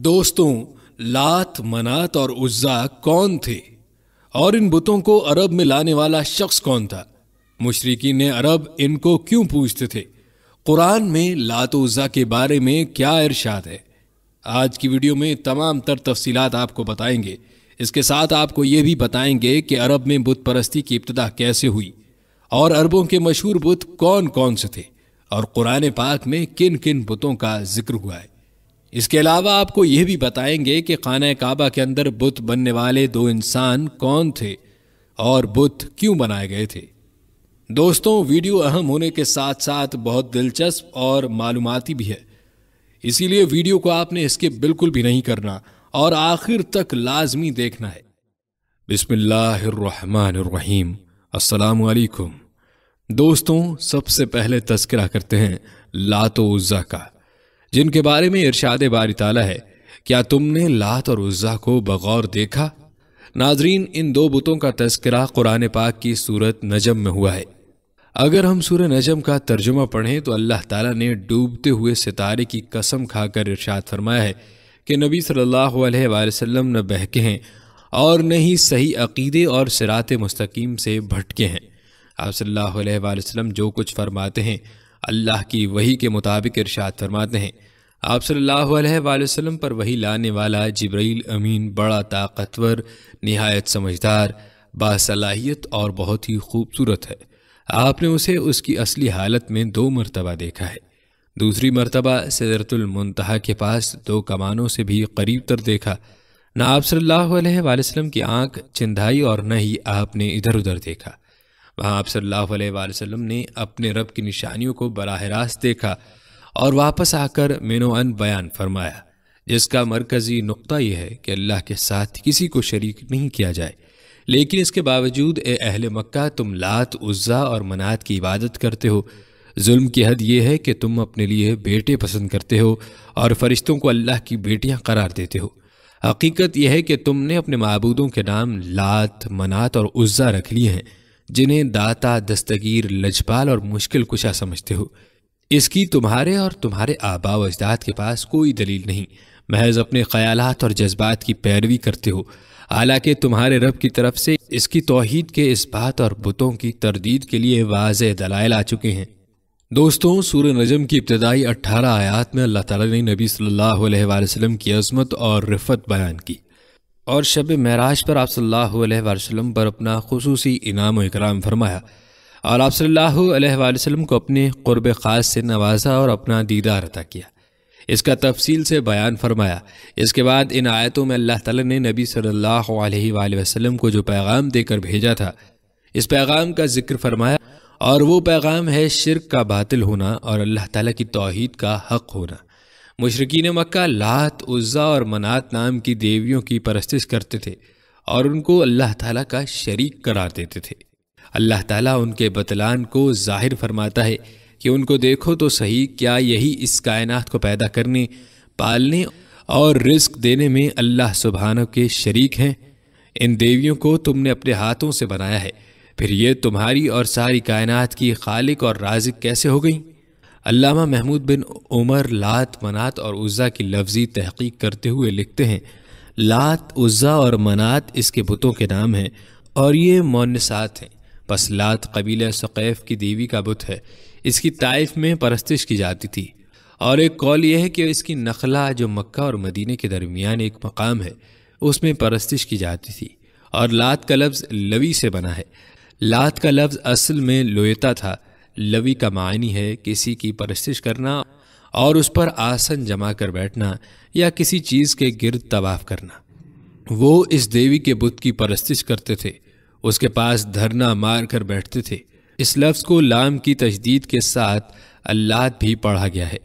दोस्तों लात मनात और उज्जा कौन थे और इन बुतों को अरब में लाने वाला शख्स कौन था मुशरकी ने अरब इनको क्यों पूछते थे कुरान में लात उज्जा के बारे में क्या इरशाद है आज की वीडियो में तमाम तर तफसीत आपको बताएंगे इसके साथ आपको ये भी बताएंगे कि अरब में बुत परस्ती की इब्तदा कैसे हुई और अरबों के मशहूर बुत कौन कौन से थे और कुरान पाक में किन किन बुतों का जिक्र हुआ है इसके अलावा आपको यह भी बताएंगे कि खाना काबा के अंदर बुत बनने वाले दो इंसान कौन थे और बुत क्यों बनाए गए थे दोस्तों वीडियो अहम होने के साथ साथ बहुत दिलचस्प और मालूमती भी है इसीलिए वीडियो को आपने इसके बिल्कुल भी नहीं करना और आखिर तक लाजमी देखना है बिस्मिल्लाम असलकुम दोस्तों सबसे पहले तस्करा करते हैं लातो उज़्ज़ा का जिनके बारे में इरशाद बारी ताला है क्या तुमने लात और उज्जा को बगौर देखा नाजरीन इन दो बुतों का तस्करा कुरान पाक की सूरत नजम में हुआ है अगर हम सूर नजम का तर्जुमा पढ़ें तो अल्लाह ताला ने डूबते हुए सितारे की कसम खाकर इरशाद फरमाया है कि नबी सल्लल्लाहु अलैहि वसल्लम न बहके हैं और न ही सही अकीदे और सिरात मुस्तकीम से भटके हैं आप सल्लल्लाहु अलैहि वसल्लम जो कुछ फरमाते हैं अल्लाह की वही के मुताबिक इरशाद फरमाते हैं आप सल्लल्लाहु अलैहि वसल्लम पर वही लाने वाला जब्रैल अमीन बड़ा ताकतवर नहायत समझदार बासलाहियत और बहुत ही खूबसूरत है आपने उसे उसकी असली हालत में दो मरतबा देखा है दूसरी मरतबा सदरतुलमतहा के पास दो कमानों से भी करीब तर देखा ना आप सल्ला अलैहि की आँख चिंधाई और न ही आपने इधर उधर देखा वहाँ आप सल्लल्लाहु अलैहि वसल्लम ने अपने रब की निशानियों को बराह रास्त देखा और वापस आकर मेनोअन बयान फरमाया जिसका मरकज़ी नुक़ा यह है कि अल्लाह के साथ किसी को शरीक नहीं किया जाए लेकिन इसके बावजूद ए अहल मक्का तुम लात उज़्ज़ा और मनात की इबादत करते हो जुल्म की हद यह है कि तुम अपने लिए बेटे पसंद करते हो और फरिश्तों को अल्लाह की बेटियाँ करार देते हो हकीकत यह है कि तुमने अपने मबूदों के नाम लात मनात और उज़्ज़ा रख लिए हैं जिन्हें दाता दस्तगीर लजपाल और मुश्किल कुशा समझते हो इसकी तुम्हारे और तुम्हारे आबा अजदाद के पास कोई दलील नहीं महज अपने ख्यालात और जज्बात की पैरवी करते हो हालांकि तुम्हारे रब की तरफ से इसकी तोहहीद के इस बात और बुतों की तरदीद के लिए वाज दलाइल आ चुके हैं दोस्तों सूर नजम की इब्तदाई अट्ठारह आयात में अल्लाह ताला ने नबी सल्लल्लाहु अलैहि वसल्लम की अजमत और रिफत बयान की और शब महराज पर आप सल्लल्लाहु पर अपना खसूस इनाम इकराम फरमाया और आप सल्लल्लाहु को अपने क़ुरब ख़ास से नवाजा और अपना दीदार अदा किया इसका तफसील से बयान फरमाया इसके बाद इन आयतों में अल्लाह ताला ने नबी सल्ला अलैहि को जो पैगाम देकर भेजा था इस पैगाम का जिक्र फरमाया और वो पैगाम है शिरक का बातिल होना और अल्लाह ताला की तौहीद का हक़ होना मशरकिन मक्का लात उजा और मनात नाम की देवियों की परस्तिश करते थे और उनको अल्लाह ताला का शरीक करार देते थे अल्लाह ताला उनके बतलान को जाहिर फरमाता है कि उनको देखो तो सही क्या यही इस कायनात को पैदा करने पालने और रिस्क देने में अल्लाह सुबहानों के शरीक हैं इन देवियों को तुमने अपने हाथों से बनाया है फिर ये तुम्हारी और सारी कायनात की खालिक और राजिक कैसे हो गई अल्लामा महमूद बिन उमर लात मनात और उज़ा की लफ्जी तहकीक करते हुए लिखते हैं लात उज़ा और मनात इसके बुतों के नाम हैं और ये मौनसात हैं बस लात कबीले सक़ैफ़ की देवी का बुत है इसकी ताइफ में परस्तिश की जाती थी और एक कौल यह है कि इसकी नखला जो मक्का और मदीने के दरमियान एक मकाम है उसमें परस्तिश की जाती थी और लात का लफ्ज़ लवी से बना है लात का लफ्ज़ असल में लोयता था लवी का मायनी है किसी की परस्तिश करना और उस पर आसन जमा कर बैठना या किसी चीज़ के गिरद तवाफ करना वो इस देवी के बुत की परस्तिश करते थे उसके पास धरना मार कर बैठते थे इस लफ्ज़ को लाम की तजदीद के साथ अल्लात भी पढ़ा गया है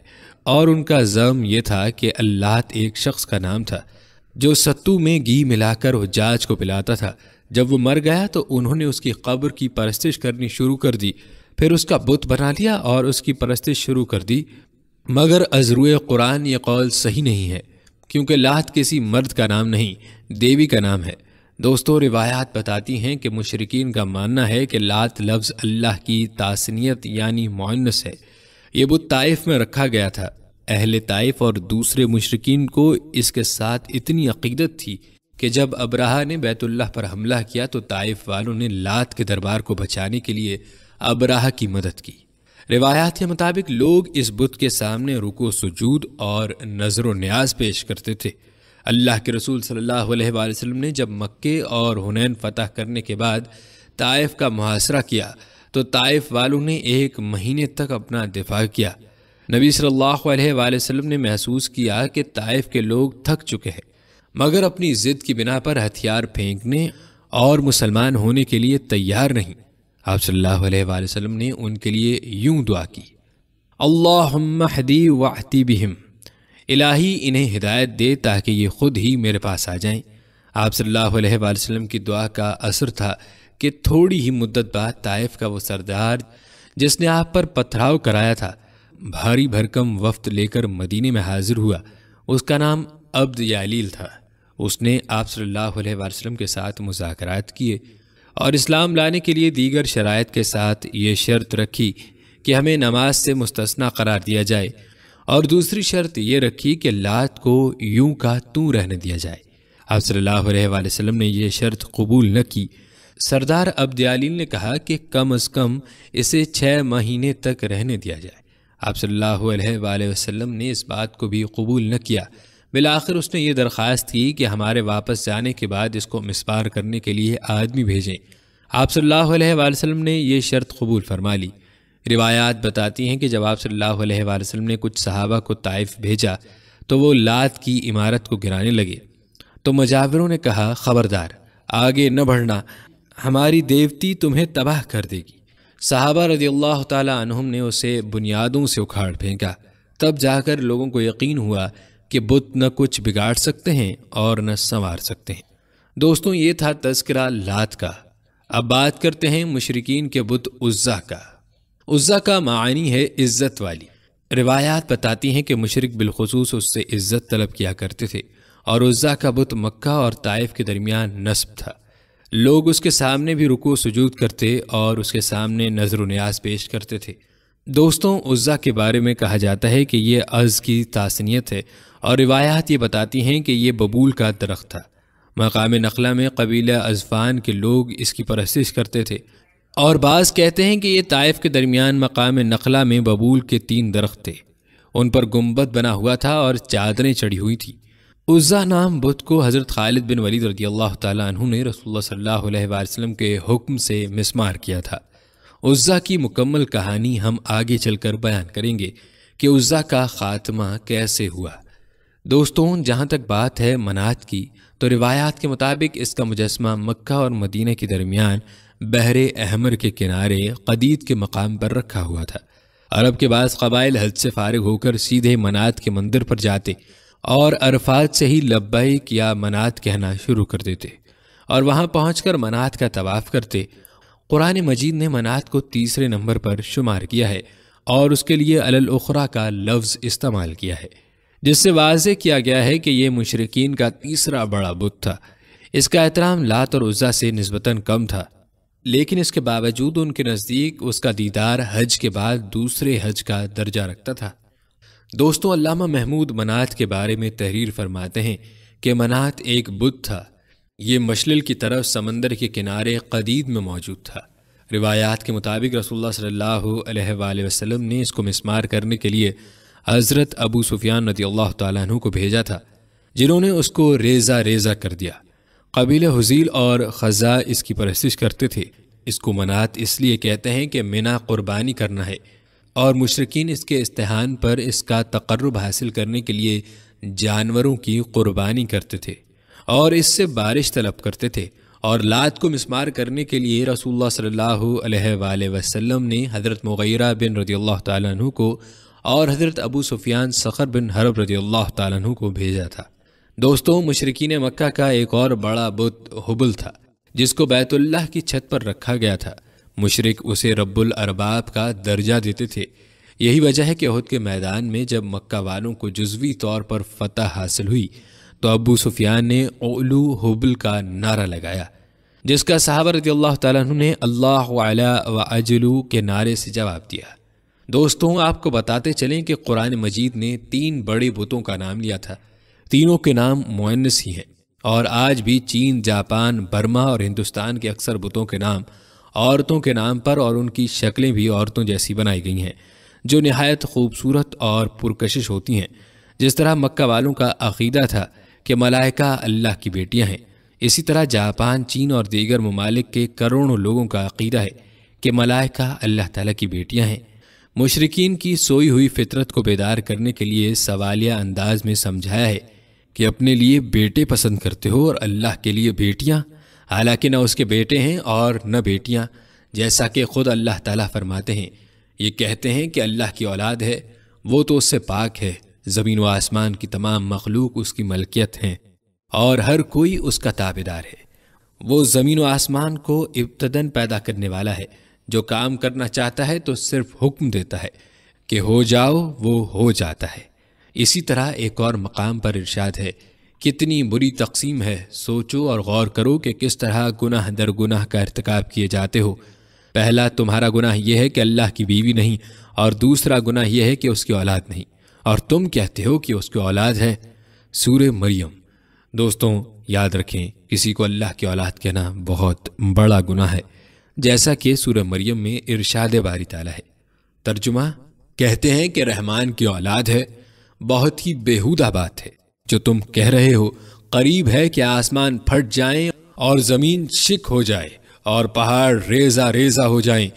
और उनका जम यह था कि अल्लात एक शख्स का नाम था जो सत्तू में घी मिलाकर हजाज को पिलाता था जब वो मर गया तो उन्होंने उसकी कब्र की परस्तिश करनी शुरू कर दी फिर उसका बुत बना लिया और उसकी परस्तिश शुरू कर दी मगर अज़रुए कुरान ये कौल सही नहीं है क्योंकि लात किसी मर्द का नाम नहीं देवी का नाम है दोस्तों रिवायात बताती हैं कि मशरकिन का मानना है कि लात लफ्ज़ अल्लाह की तासनीत यानी मुनस है ये बुत ताइफ में रखा गया था अहल ताइफ और दूसरे मशरकिन को इसके साथ इतनी अकीदत थी कि जब अब्राहा ने बैतुल्लाह पर हमला किया तो ताइफ वालों ने लात के दरबार को बचाने के लिए अबराह की मदद की रिवायात के मुताबिक लोग इस बुत के सामने रुको सजूद और नजर न्याज पेश करते थे अल्लाह के रसूल सल्लल्लाहु अलैहि वसल्लम ने जब मक्के और हुनैन फतह करने के बाद ताइफ का मुहासरा किया तो ताइफ वालों ने एक महीने तक अपना दिफा किया नबी सल्लल्लाहु अलैहि वसल्लम ने महसूस किया कि ताइफ के लोग थक चुके हैं मगर अपनी ज़िद की बिना पर हथियार फेंकने और मुसलमान होने के लिए तैयार नहीं आप सल्लल्लाहु अलैहि वसल्लम ने उनके लिए यूं दुआ की अल्लाहदी वाहती बिहम इलाही इन्हें हिदायत दे ताकि ये ख़ुद ही मेरे पास आ जाएं। आप सल्लल्लाहु अलैहि वसल्लम की दुआ का असर था कि थोड़ी ही मुद्दत बाद ताइफ का वो सरदार जिसने आप पर पथराव कराया था भारी भरकम वफ्त लेकर मदीने में हाजिर हुआ उसका नाम अब्द यालील था उसने आप सल्लल्लाहु अलैहि वसल्लम के साथ मुजाकरात किए और इस्लाम लाने के लिए दीगर शरात के साथ ये शर्त रखी कि हमें नमाज से मुस्तना करार दिया जाए और दूसरी शर्त ये रखी कि लात को यूं का तू रहने दिया जाए आप सल्लल्लाहु अलैहि वसल्लम ने यह शर्त कबूल न की सरदार अब्दयालीन ने कहा कि कम अज़ कम इसे छः महीने तक रहने दिया जाए आप सल्लल्लाहु अलैहि वसल्लम ने इस बात को भी कबूल न किया बिलाखिर आखिर उसने ये दरख्वास्त की कि हमारे वापस जाने के बाद इसको मिसपार करने के लिए आदमी भेजें आप सल्लल्लाहु अलैहि वसल्लम ने यह शर्त कबूल फरमा ली रिवायात बताती हैं कि जब आप सल्लल्लाहु अलैहि वसल्लम ने कुछ सहाबा को ताइफ भेजा तो वो लात की इमारत को गिराने लगे तो मजावरों ने कहा ख़बरदार आगे न बढ़ना हमारी देवती तुम्हें तबाह कर देगी साहबा रजी अल्लाह तुम ने उसे बुनियादों से उखाड़ फेंका तब जाकर लोगों को यकीन हुआ कि बुत न कुछ बिगाड़ सकते हैं और न संवार सकते हैं दोस्तों ये था तस्करा लात का अब बात करते हैं मुशरकिन के बुत उज़्ज़ा का उज़्ज़ा का मानी है इज़्ज़त वाली रिवायात बताती हैं कि मुशरक बिलखसूस उससे इज़्ज़त तलब किया करते थे और उज़्ज़ा का बुत मक्का और ताइफ के दरमियान नस्ब था लोग उसके सामने भी रुको सजूद करते और उसके सामने नजर व न्याज पेश करते थे दोस्तों उज़्ज़ा के बारे में कहा जाता है कि ये अर्ज़ की तासनीत है और रिवायात ये बताती हैं कि ये बबूल का दरख्त था मकाम नखला में कबीला अजफान के लोग इसकी परस्तिश करते थे और बाज़ कहते हैं कि ये ताइफ के दरमियान मकाम नखला में बबूल के तीन दरख्त थे उन पर गुम्बद बना हुआ था और चादरें चढ़ी हुई थी उज़्ज़ा नाम बुद्ध को हज़रत खालिद बिन वलीद रजी अल्लाह तु ने रसोल्ला सल्ला के हुक्म से मिसमार किया था उज़्ज़ा की मुकम्मल कहानी हम आगे चलकर बयान करेंगे कि उज़्ज़ा का ख़ात्मा कैसे हुआ दोस्तों जहाँ तक बात है मनात की तो रिवायात के मुताबिक इसका मुजस्मा मक्का और मदीना के दरमियान बहर अहमर के किनारे कदीद के मकाम पर रखा हुआ था अरब के बाद कबाइल हज से फारग होकर सीधे मनात के मंदिर पर जाते और अरफात से ही लब्बैक या मनात कहना शुरू कर देते और वहाँ पहुँच मनात का तवाफ़ करते कुरान मजीद ने मनात को तीसरे नंबर पर शुमार किया है और उसके लिए अलल उखरा का लफ्ज़ इस्तेमाल किया है जिससे वाज किया गया है कि यह मुशरकिन का तीसरा बड़ा बुत था इसका एहतराम लात और उज़ा से नस्बता कम था लेकिन इसके बावजूद उनके नज़दीक उसका दीदार हज के बाद दूसरे हज का दर्जा रखता था दोस्तों महमूद मनात के बारे में तहरीर फरमाते हैं कि मनात एक बुत था ये मशलिल की तरफ समंदर के किनारे कदीद में मौजूद था रिवायात के मुताबिक रसोल्ला सल्ला वसम ने इसको मिसमार करने के लिए हज़रत अबू सुफियान रदी अल्लाह तु को भेजा था जिन्होंने उसको रेजा रेजा कर दिया कबील हजील और ख़ज़ा इसकी परस्तिश करते थे इसको मनात इसलिए कहते हैं कि मिना क़ुरबानी करना है और मशरकिन इसके इस्तेहान पर इसका तकर्रब हासिल करने के लिए जानवरों की क़ुरबानी करते थे और इससे बारिश तलब करते थे और लात को मिसमार करने के लिए रसूलुल्लाह सल्लल्लाहु ने हज़रत मुगैरा बिन रदी तु को और हज़रत अबू सुफियान सखर बिन हरब रदी तु को भेजा था दोस्तों मशरकिन मक्का का एक और बड़ा बुत हुबुल था जिसको बैतुल्लाह की छत पर रखा गया था मुशरक उसे रब्बुल अरबाब का दर्जा देते थे यही वजह है कि अहद के मैदान में जब मक्का वालों को जज्वी तौर पर फतह हासिल हुई तो अबू सुफियान ने ओलू हुबल का नारा लगाया जिसका साहबा रदी अल्लाह तु ने अल्लाह व अजलू के नारे से जवाब दिया दोस्तों आपको बताते चलें कि कुरान मजीद ने तीन बड़े बुतों का नाम लिया था तीनों के नाम मुन्नस ही हैं और आज भी चीन जापान बर्मा और हिंदुस्तान के अक्सर बुतों के नाम औरतों के नाम पर और उनकी शक्लें भी औरतों जैसी बनाई गई हैं जो नहायत खूबसूरत और पुरकशिश होती हैं जिस तरह मक्का वालों का अकीदा था कि मलाइका अल्लाह की बेटियां हैं इसी तरह जापान चीन और दीगर ममालिक के करोड़ों लोगों का अकीदा है कि मलाइका अल्लाह ताला की बेटियां हैं मुशरकिन की सोई हुई फितरत को बेदार करने के लिए सवालिया अंदाज में समझाया है कि अपने लिए बेटे पसंद करते हो और अल्लाह के लिए बेटियाँ हालांकि न उसके बेटे हैं और न बेटियाँ जैसा कि खुद अल्लाह ताला फरमाते हैं ये कहते हैं कि अल्लाह की औलाद है वो तो उससे पाक है ज़मीन व आसमान की तमाम मखलूक उसकी मलकियत हैं और हर कोई उसका ताबेदार है वो ज़मीन व आसमान को इब्तदन पैदा करने वाला है जो काम करना चाहता है तो सिर्फ हुक्म देता है कि हो जाओ वो हो जाता है इसी तरह एक और मकाम पर इर्शाद है कितनी बुरी तकसीम है सोचो और गौर करो कि किस तरह गुनाह दर गुनाह का irतकब किए जाते हो पहला तुम्हारा गुनाह यह है कि अल्लाह की बीवी नहीं और दूसरा गुनाह यह है कि उसकी औलाद नहीं और तुम कहते हो कि उसकी औलाद है सूर मरियम दोस्तों याद रखें किसी को अल्लाह की औलाद कहना बहुत बड़ा गुना है जैसा कि सूर मरियम में इरशाद बारी ताला है तर्जुमा कहते हैं कि रहमान की औलाद है बहुत ही बेहूदा बात है जो तुम कह रहे हो करीब है कि आसमान फट जाए और ज़मीन शिक हो जाए और पहाड़ रेजा रेजा हो जाए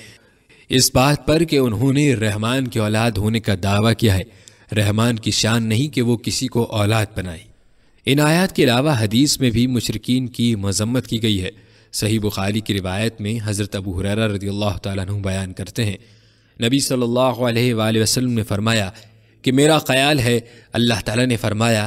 इस बात पर कि उन्होंने रहमान की औलाद होने का दावा किया है रहमान की शान नहीं कि वो किसी को औलाद बनाई इन आयात के अलावा हदीस में भी मशरकिन की मजम्मत की गई है सही बुखारी की रिवायत में हज़रत अबू हुर रदी अल्लाह तु बयान करते हैं नबी सल्लल्लाहु अलैहि वसल्लम ने फरमाया कि मेरा ख्याल है अल्लाह ताला ने फरमाया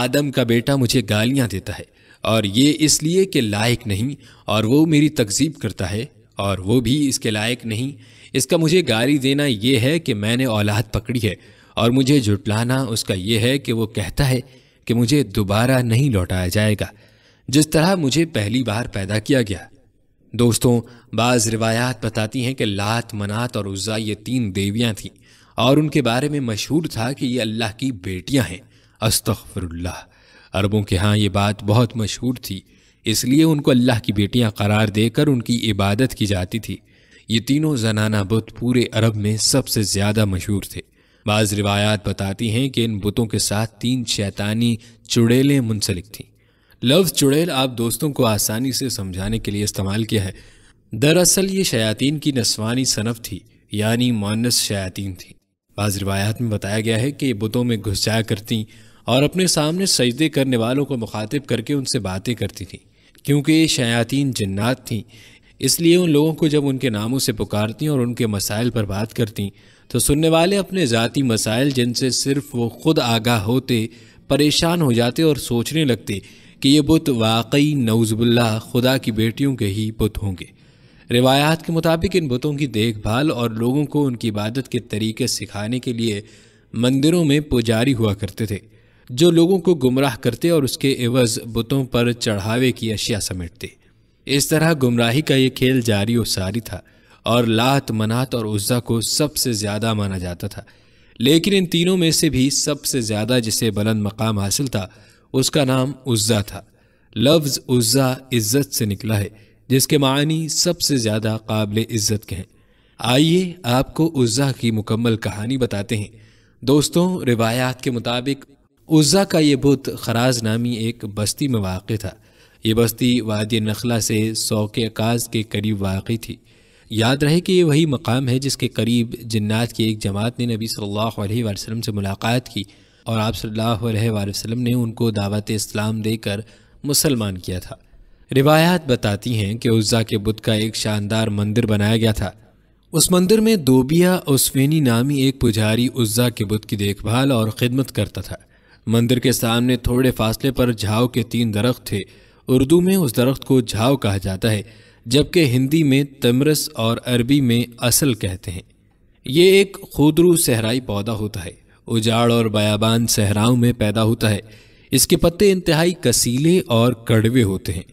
आदम का बेटा मुझे गालियाँ देता है और ये इसलिए कि लायक नहीं और वो मेरी तकजीब करता है और वो भी इसके लायक नहीं इसका मुझे गाली देना ये है कि मैंने औलाद पकड़ी है और मुझे झुटलाना उसका यह है कि वो कहता है कि मुझे दोबारा नहीं लौटाया जाएगा जिस तरह मुझे पहली बार पैदा किया गया दोस्तों बाज़ रिवायात बताती हैं कि लात मनात और उज़ा ये तीन देवियाँ थीं और उनके बारे में मशहूर था कि ये अल्लाह की बेटियाँ हैं अस्तफ़रल्ला अरबों के यहाँ ये बात बहुत मशहूर थी इसलिए उनको अल्लाह की बेटियां करार देकर उनकी इबादत की जाती थी ये तीनों जनाना बुत पूरे अरब में सबसे ज़्यादा मशहूर थे बाज रिवायात बताती हैं कि इन बुतों के साथ तीन शैतानी चुड़ैलें मुंसलिक थीं लफ्ज़ चुड़ैल आप दोस्तों को आसानी से समझाने के लिए इस्तेमाल किया है दरअसल ये शयातीन की नस्वानी सनफ थी यानी मानस शयातीन थी बाज़ रिवायात में बताया गया है कि ये बुतों में घुस जाया करती और अपने सामने सजदे करने वालों को मुखातिब करके उनसे बातें करती थी क्योंकि ये शयातीन जन्नात थी इसलिए उन लोगों को जब उनके नामों से पुकारती और उनके मसाइल पर बात करती तो सुनने वाले अपने ज़ाती मसाइल जिनसे सिर्फ वो खुद आगाह होते परेशान हो जाते और सोचने लगते कि ये बुत वाकई नौजबुल्ला खुदा की बेटियों के ही बुत होंगे रिवायात के मुताबिक इन बुतों की देखभाल और लोगों को उनकी इबादत के तरीके सिखाने के लिए मंदिरों में पुजारी हुआ करते थे जो लोगों को गुमराह करते और उसके एवज बुतों पर चढ़ावे की अशिया समेटते इस तरह गुमराही का ये खेल जारी और सारी था और लात मनात और उज्जा को सबसे ज़्यादा माना जाता था लेकिन इन तीनों में से भी सबसे ज़्यादा जिसे बुलंद मकाम हासिल था उसका नाम उज्जा था लफ्ज़ उज्जा इज़्ज़त से निकला है जिसके मानी सबसे ज़्यादा काबिल इज़्ज़त के हैं आइए आपको उज्जा की मुकम्मल कहानी बताते हैं दोस्तों रिवायात के मुताबिक उज्जा का ये बुत खराज नामी एक बस्ती में वाक़ था ये बस्ती वादी नखला से सौ के अकाज के करीब वाक़ थी याद रहे कि ये वही मकाम है जिसके करीब जन्नात की एक जमात ने नबी सल्लल्लाहु अलैहि वसल्लम से मुलाकात की और आप सल्लल्लाहु अलैहि वसल्लम ने उनको दावत इस्लाम देकर मुसलमान किया था रिवायात बताती हैं कि उज्जा के बुत का एक शानदार मंदिर बनाया गया था उस मंदिर में दोबिया उस्वेनी नामी एक पुजारी उज्जा के बुत की देखभाल और ख़िदमत करता था मंदिर के सामने थोड़े फासले पर झाव के तीन दरख्त थे उर्दू में उस दरख्त को झाव कहा जाता है जबकि हिंदी में तमरस और अरबी में असल कहते हैं ये एक खुदरू सहराई पौधा होता है उजाड़ और बयाबान सहराओं में पैदा होता है इसके पत्ते इंतहाई कसीले और कड़वे होते हैं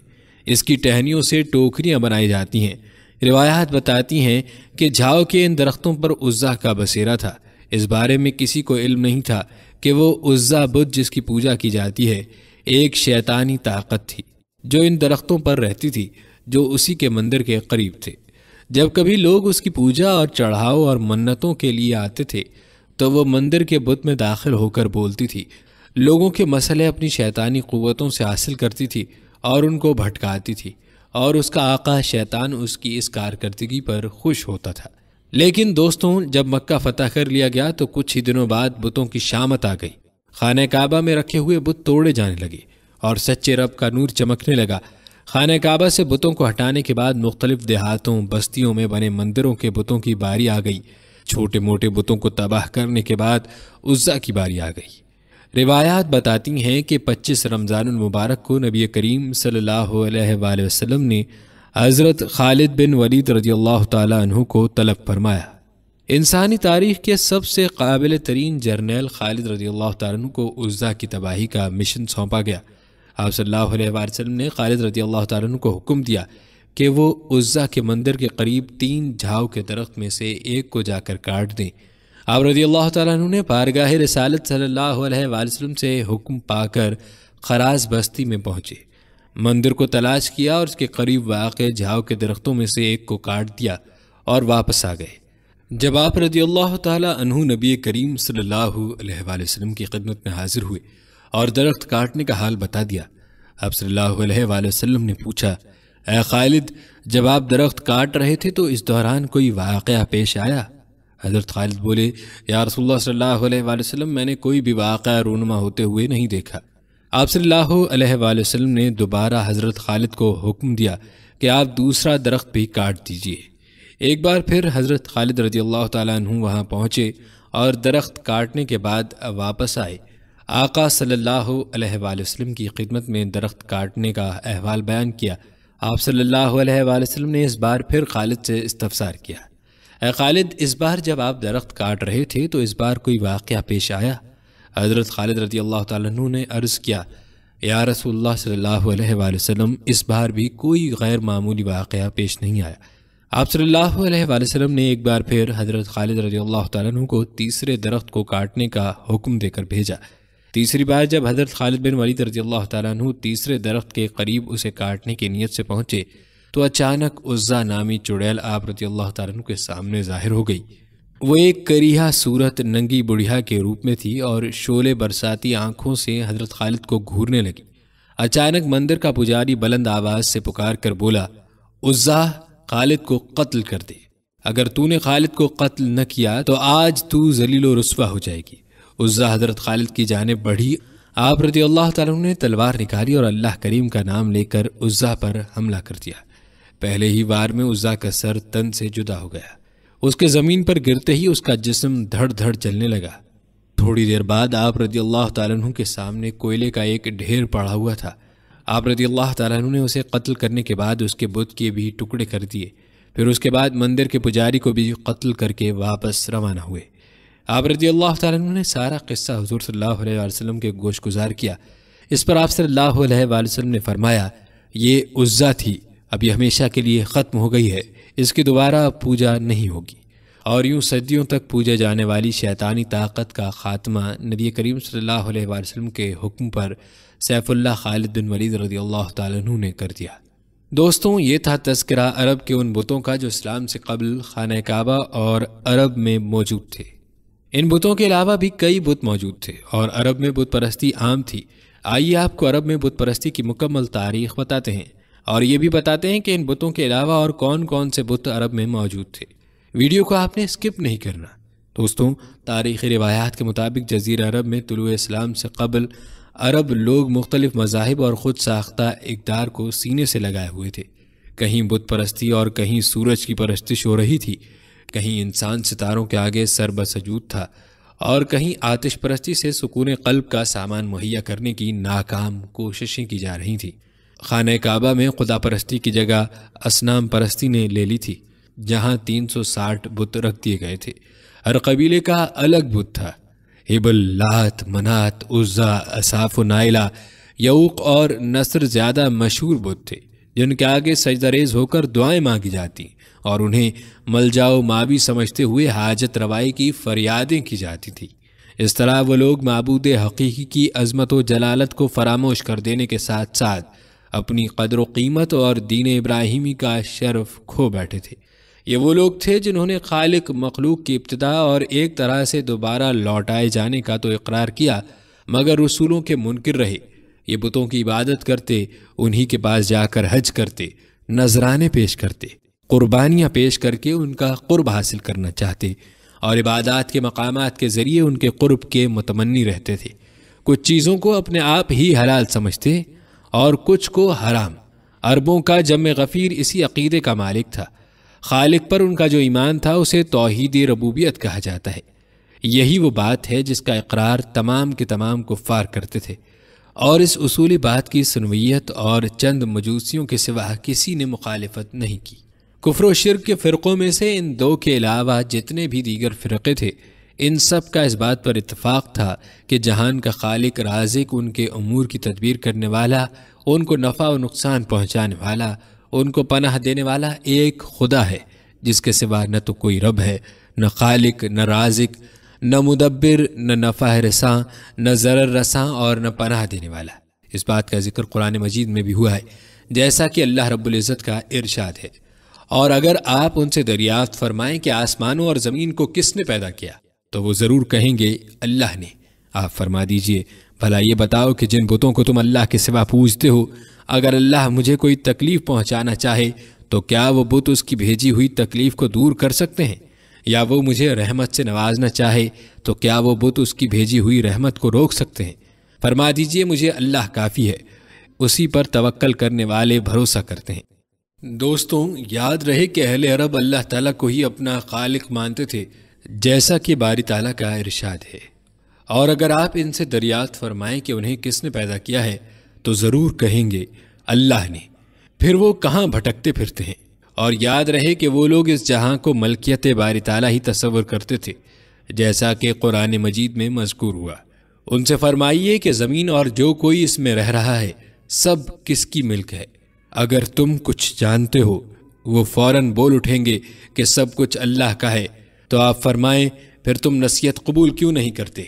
इसकी टहनियों से टोकरियाँ बनाई जाती हैं रिवायात बताती हैं कि झाओ के इन दरख्तों पर उज्जा का बसेरा था इस बारे में किसी को इल्म नहीं था कि वो उज्जा बुद्ध जिसकी पूजा की जाती है एक शैतानी ताकत थी जो इन दरख्तों पर रहती थी जो उसी के मंदिर के करीब थे जब कभी लोग उसकी पूजा और चढ़ाव और मन्नतों के लिए आते थे तो वह मंदिर के बुत में दाखिल होकर बोलती थी लोगों के मसले अपनी शैतानी क़वतों से हासिल करती थी और उनको भटकाती थी और उसका आका शैतान उसकी इस कारकर्दगी पर खुश होता था लेकिन दोस्तों जब मक्का फतह कर लिया गया तो कुछ ही दिनों बाद बुतों की शामत आ गई खान काबा में रखे हुए बुत तोड़े जाने लगे और सच्चे रब का नूर चमकने लगा खाना काबा से बुतों को हटाने के बाद मुख्तलिफ देहातों बस्तियों में बने मंदिरों के बुतों की बारी आ गई छोटे मोटे बुतों को तबाह करने के बाद उज्जा की बारी आ गई रिवायात बताती हैं कि 25 रमज़ान मुबारक को नबी करीम सल्लल्लाहु अलैहि वसल्लम ने हज़रत खालिद बिन वलीद रजी अल्लाह तु को तलब फरमाया इंसानी तारीख के सबसे काबिल तरीन जर्नैल खालिद रजी अल्लाह तु को उज्जा की तबाही का मिशन सौंपा गया आप सल्लल्लाहु अलैहि वसल्लम ने खालिद रदी अल्लाह तु को हुक्म दिया कि वो उज़्ज़ा के मंदिर के करीब तीन झाव के दरख्त में से एक को जाकर काट दें आप रदी अल्लाह तु ने पारगाह रसालत सल्ला से हुक्म पाकर ख़राज बस्ती में पहुँचे मंदिर को तलाश किया और उसके करीब वाक़ झाव के दरख्तों में से एक को काट दिया और वापस आ गए जब आप रदी अल्लाह तु नबी करीम सल्लल्लाहु अलैहि वसल्लम की खिदमत में हाजिर हुए और दरख्त काटने का हाल बता दिया अब सल्लाम ने पूछा ए खालिद जब आप दरख्त काट रहे थे तो इस दौरान कोई वाक़ पेश आया हज़रत खालिद बोले या रसूल सल्लल्लाहु मैंने कोई भी वाक़ रूनमा होते हुए नहीं देखा आप सल्लल्लाहु ने दोबारा हज़रत खालिद को हुक्म दिया कि आप दूसरा दरख्त भी काट दीजिए एक बार फिर हज़रत खालिद रजी अल्लाह वहाँ पहुँचे और दरख्त काटने के बाद वापस आए आका सल्लल्लाहु अलैहि वसल्लम की खिदमत में दरख्त काटने का अहवाल बयान किया आप सल्लल्लाहु अलैहि वसल्लम ने इस बार फिर खालिद से इस्तफसार किया ए खालिद इस बार जब आप दरख्त काट रहे थे तो इस बार कोई वाक़ पेश आया हज़रत खालिद रदी अल्लाह तु ने अर्ज़ किया या रसूल सल्ला वसम इस बार भी कोई गैर मामूली वाक़ पेश नहीं आया आप सल्ला वसम ने एक बार फिर हज़रत खालिद रजी अल्लाह तु को तीसरे दरख्त को काटने का हुक्म देकर भेजा तीसरी बार जब हज़रत खालिद बिन वली रजी अल्लाह तु तीसरे दरख्त के करीब उसे काटने की नीयत से पहुँचे तो अचानक उज़्ज़ा नामी चुड़ैल आप रजी अल्लाह तु के सामने ज़ाहिर हो गई वो एक करिया सूरत नंगी बुढ़िया के रूप में थी और शोले बरसाती आँखों से हज़रत खालिद को घूरने लगी अचानक मंदिर का पुजारी बुलंद आवाज़ से पुकार कर बोला उज़्ज़ा खालिद को कत्ल कर दे अगर तूने खालिद को कत्ल न किया तो आज तू जलीलो रसवा हो जाएगी उज़्ज़ा हज़रत खालिद की जानब बढ़ी आप रजी अल्लाह तु ने तलवार निकाली और अल्लाह करीम का नाम लेकर उज़्ज़ा पर हमला कर दिया पहले ही वार में उज़्ज़ा का सर तन से जुदा हो गया उसके ज़मीन पर गिरते ही उसका जिसम धड़ धड़ चलने लगा थोड़ी देर बाद आप रजी अल्लाह तु के सामने कोयले का एक ढेर पड़ा हुआ था आप रदी अल्लाह तु ने उसे कत्ल करने के बाद उसके बुद्ध के भी टुकड़े कर दिए फिर उसके बाद मंदिर के पुजारी को भी कत्ल करके वापस रवाना हुए आप रजी अल्लाह ने सारा किस्सा हजूर सल्ला वसम के गोश गुजार किया इस पर आप सल्ला वसम ने फरमाया ये उज़्ज़ा थी अब हमेशा के लिए ख़त्म हो गई है इसकी दोबारा पूजा नहीं होगी और यूँ सदियों तक पूजे जाने वाली शैतानी ताकत का ख़ात्मा नबी करीम सल्लल्लाहु अलैहि वसल्लम के हुक्म पर सैफुल्ला खालिद बिन वलीद रदी अल्लाह तु ने कर दिया दोस्तों ये था तस्करा अरब के उन बुतों का जो इस्लाम से कबल खान काबा और अरब में मौजूद थे इन बुतों के अलावा भी कई बुत मौजूद थे और अरब में बुत परस्ती आम थी आइए आपको अरब में बुत परस्ती की मुकम्मल तारीख बताते हैं और ये भी बताते हैं कि इन बुतों के अलावा और कौन कौन से बुत अरब में मौजूद थे वीडियो को आपने स्किप नहीं करना दोस्तों तारीख़ी रिवायात के मुताबिक जजीर अरब में तुलु इस्लाम से कबल अरब लोग मुख्तलिफ मजाहब और ख़ुद साख्ता इकदार को सीने से लगाए हुए थे कहीं बुत परस्ती और कहीं सूरज की परस्तिश हो रही थी कहीं इंसान सितारों के आगे सर बसजूद था और कहीं आतिश परस्ती से सुकून कल्ब का सामान मुहैया करने की नाकाम कोशिशें की जा रही थी खान काबा में खुदा परस्ती की जगह असनाम परस्ती ने ले ली थी जहाँ 360 बुत रख दिए गए थे हर कबीले का अलग बुत था हिबल लात मनात उज़ा असाफ नाइला यऊक और नसर ज़्यादा मशहूर बुत थे जिनके आगे सजदरेज होकर दुआएं मांगी जाती और उन्हें मलजाओ मावी समझते हुए हाजत रवाई की फरियादें की जाती थी इस तरह वो लोग मबूद हकीकी की अजमत व जलालत को फरामोश कर देने के साथ साथ अपनी कदर कीमत और दीन इब्राहिमी का शर्फ खो बैठे थे ये वो लोग थे जिन्होंने खालिक मखलूक की इब्तदा और एक तरह से दोबारा लौटाए जाने का तो इकरार किया मगर रसूलों के मुनकर रहे ये बुतों की इबादत करते उन्हीं के पास जाकर हज करते नजराने पेश करते कुर्बानियाँ पेश करके उनका कुर्ब हासिल करना चाहते और इबादत के मकाम के ज़रिए उनके क़ुरब के मतमनी रहते थे कुछ चीज़ों को अपने आप ही हलाल समझते और कुछ को हराम अरबों का जम गफ़ीर इसी अकीदे का मालिक था खालिक पर उनका जो ईमान था उसे तोहद रबूबियत कहा जाता है यही वो बात है जिसका इकरार तमाम के तमाम कुफ़ार करते थे और इस असूली बात की सनवीयत और चंद मजूसियों के सिवा किसी ने मुखालफत नहीं की कुफर शिरक के फ़िरक़ों में से इन दो के अलावा जितने भी दीगर फ़िरक़े थे इन सब का इस बात पर इतफ़ाक़ था कि जहान का खालिक राजिक उनके अमूर की तदबीर करने वाला उनको नफ़ा व नुकसान पहुँचाने वाला उनको पनाह देने वाला एक खुदा है जिसके सिवा न तो कोई रब है न खालिक न राजिक न मुदबिर न नफ़ा रसाँ न ज़र रसाँ और न पनाह देने वाला इस बात का जिक्र कुरान मजीद में भी हुआ है जैसा कि अल्लाह इज़्ज़त का इरशाद है और अगर आप उनसे दरियाफ्त फरमाएं कि आसमानों और ज़मीन को किसने पैदा किया तो वो ज़रूर कहेंगे अल्लाह ने आप फरमा दीजिए भला ये बताओ कि जिन बुतों को तुम अल्लाह के सिवा पूजते हो अगर अल्लाह मुझे कोई तकलीफ़ पहुँचाना चाहे तो क्या वो बुत उसकी भेजी हुई तकलीफ़ को दूर कर सकते हैं या वो मुझे रहमत से नवाजना चाहे तो क्या वो बुत उसकी भेजी हुई रहमत को रोक सकते हैं फरमा दीजिए मुझे अल्लाह काफ़ी है उसी पर तवक्ल करने वाले भरोसा करते हैं दोस्तों याद रहे कि अहल अरब अल्लाह ताला को ही अपना खालिक मानते थे जैसा कि बारी ताला का इरशाद है और अगर आप इनसे दरियात फरमाएं कि उन्हें किसने पैदा किया है तो ज़रूर कहेंगे अल्लाह ने फिर वो कहाँ भटकते फिरते हैं और याद रहे कि वो लोग इस जहाँ को मलकियत बारी ताला ही तस्वर करते थे जैसा कि कुरान मजीद में मजकूर हुआ उनसे फरमाइए कि ज़मीन और जो कोई इसमें रह रहा है सब किसकी मिल्क है अगर तुम कुछ जानते हो वो फौरन बोल उठेंगे कि सब कुछ अल्लाह का है तो आप फरमाएं फिर तुम नसीहत कबूल क्यों नहीं करते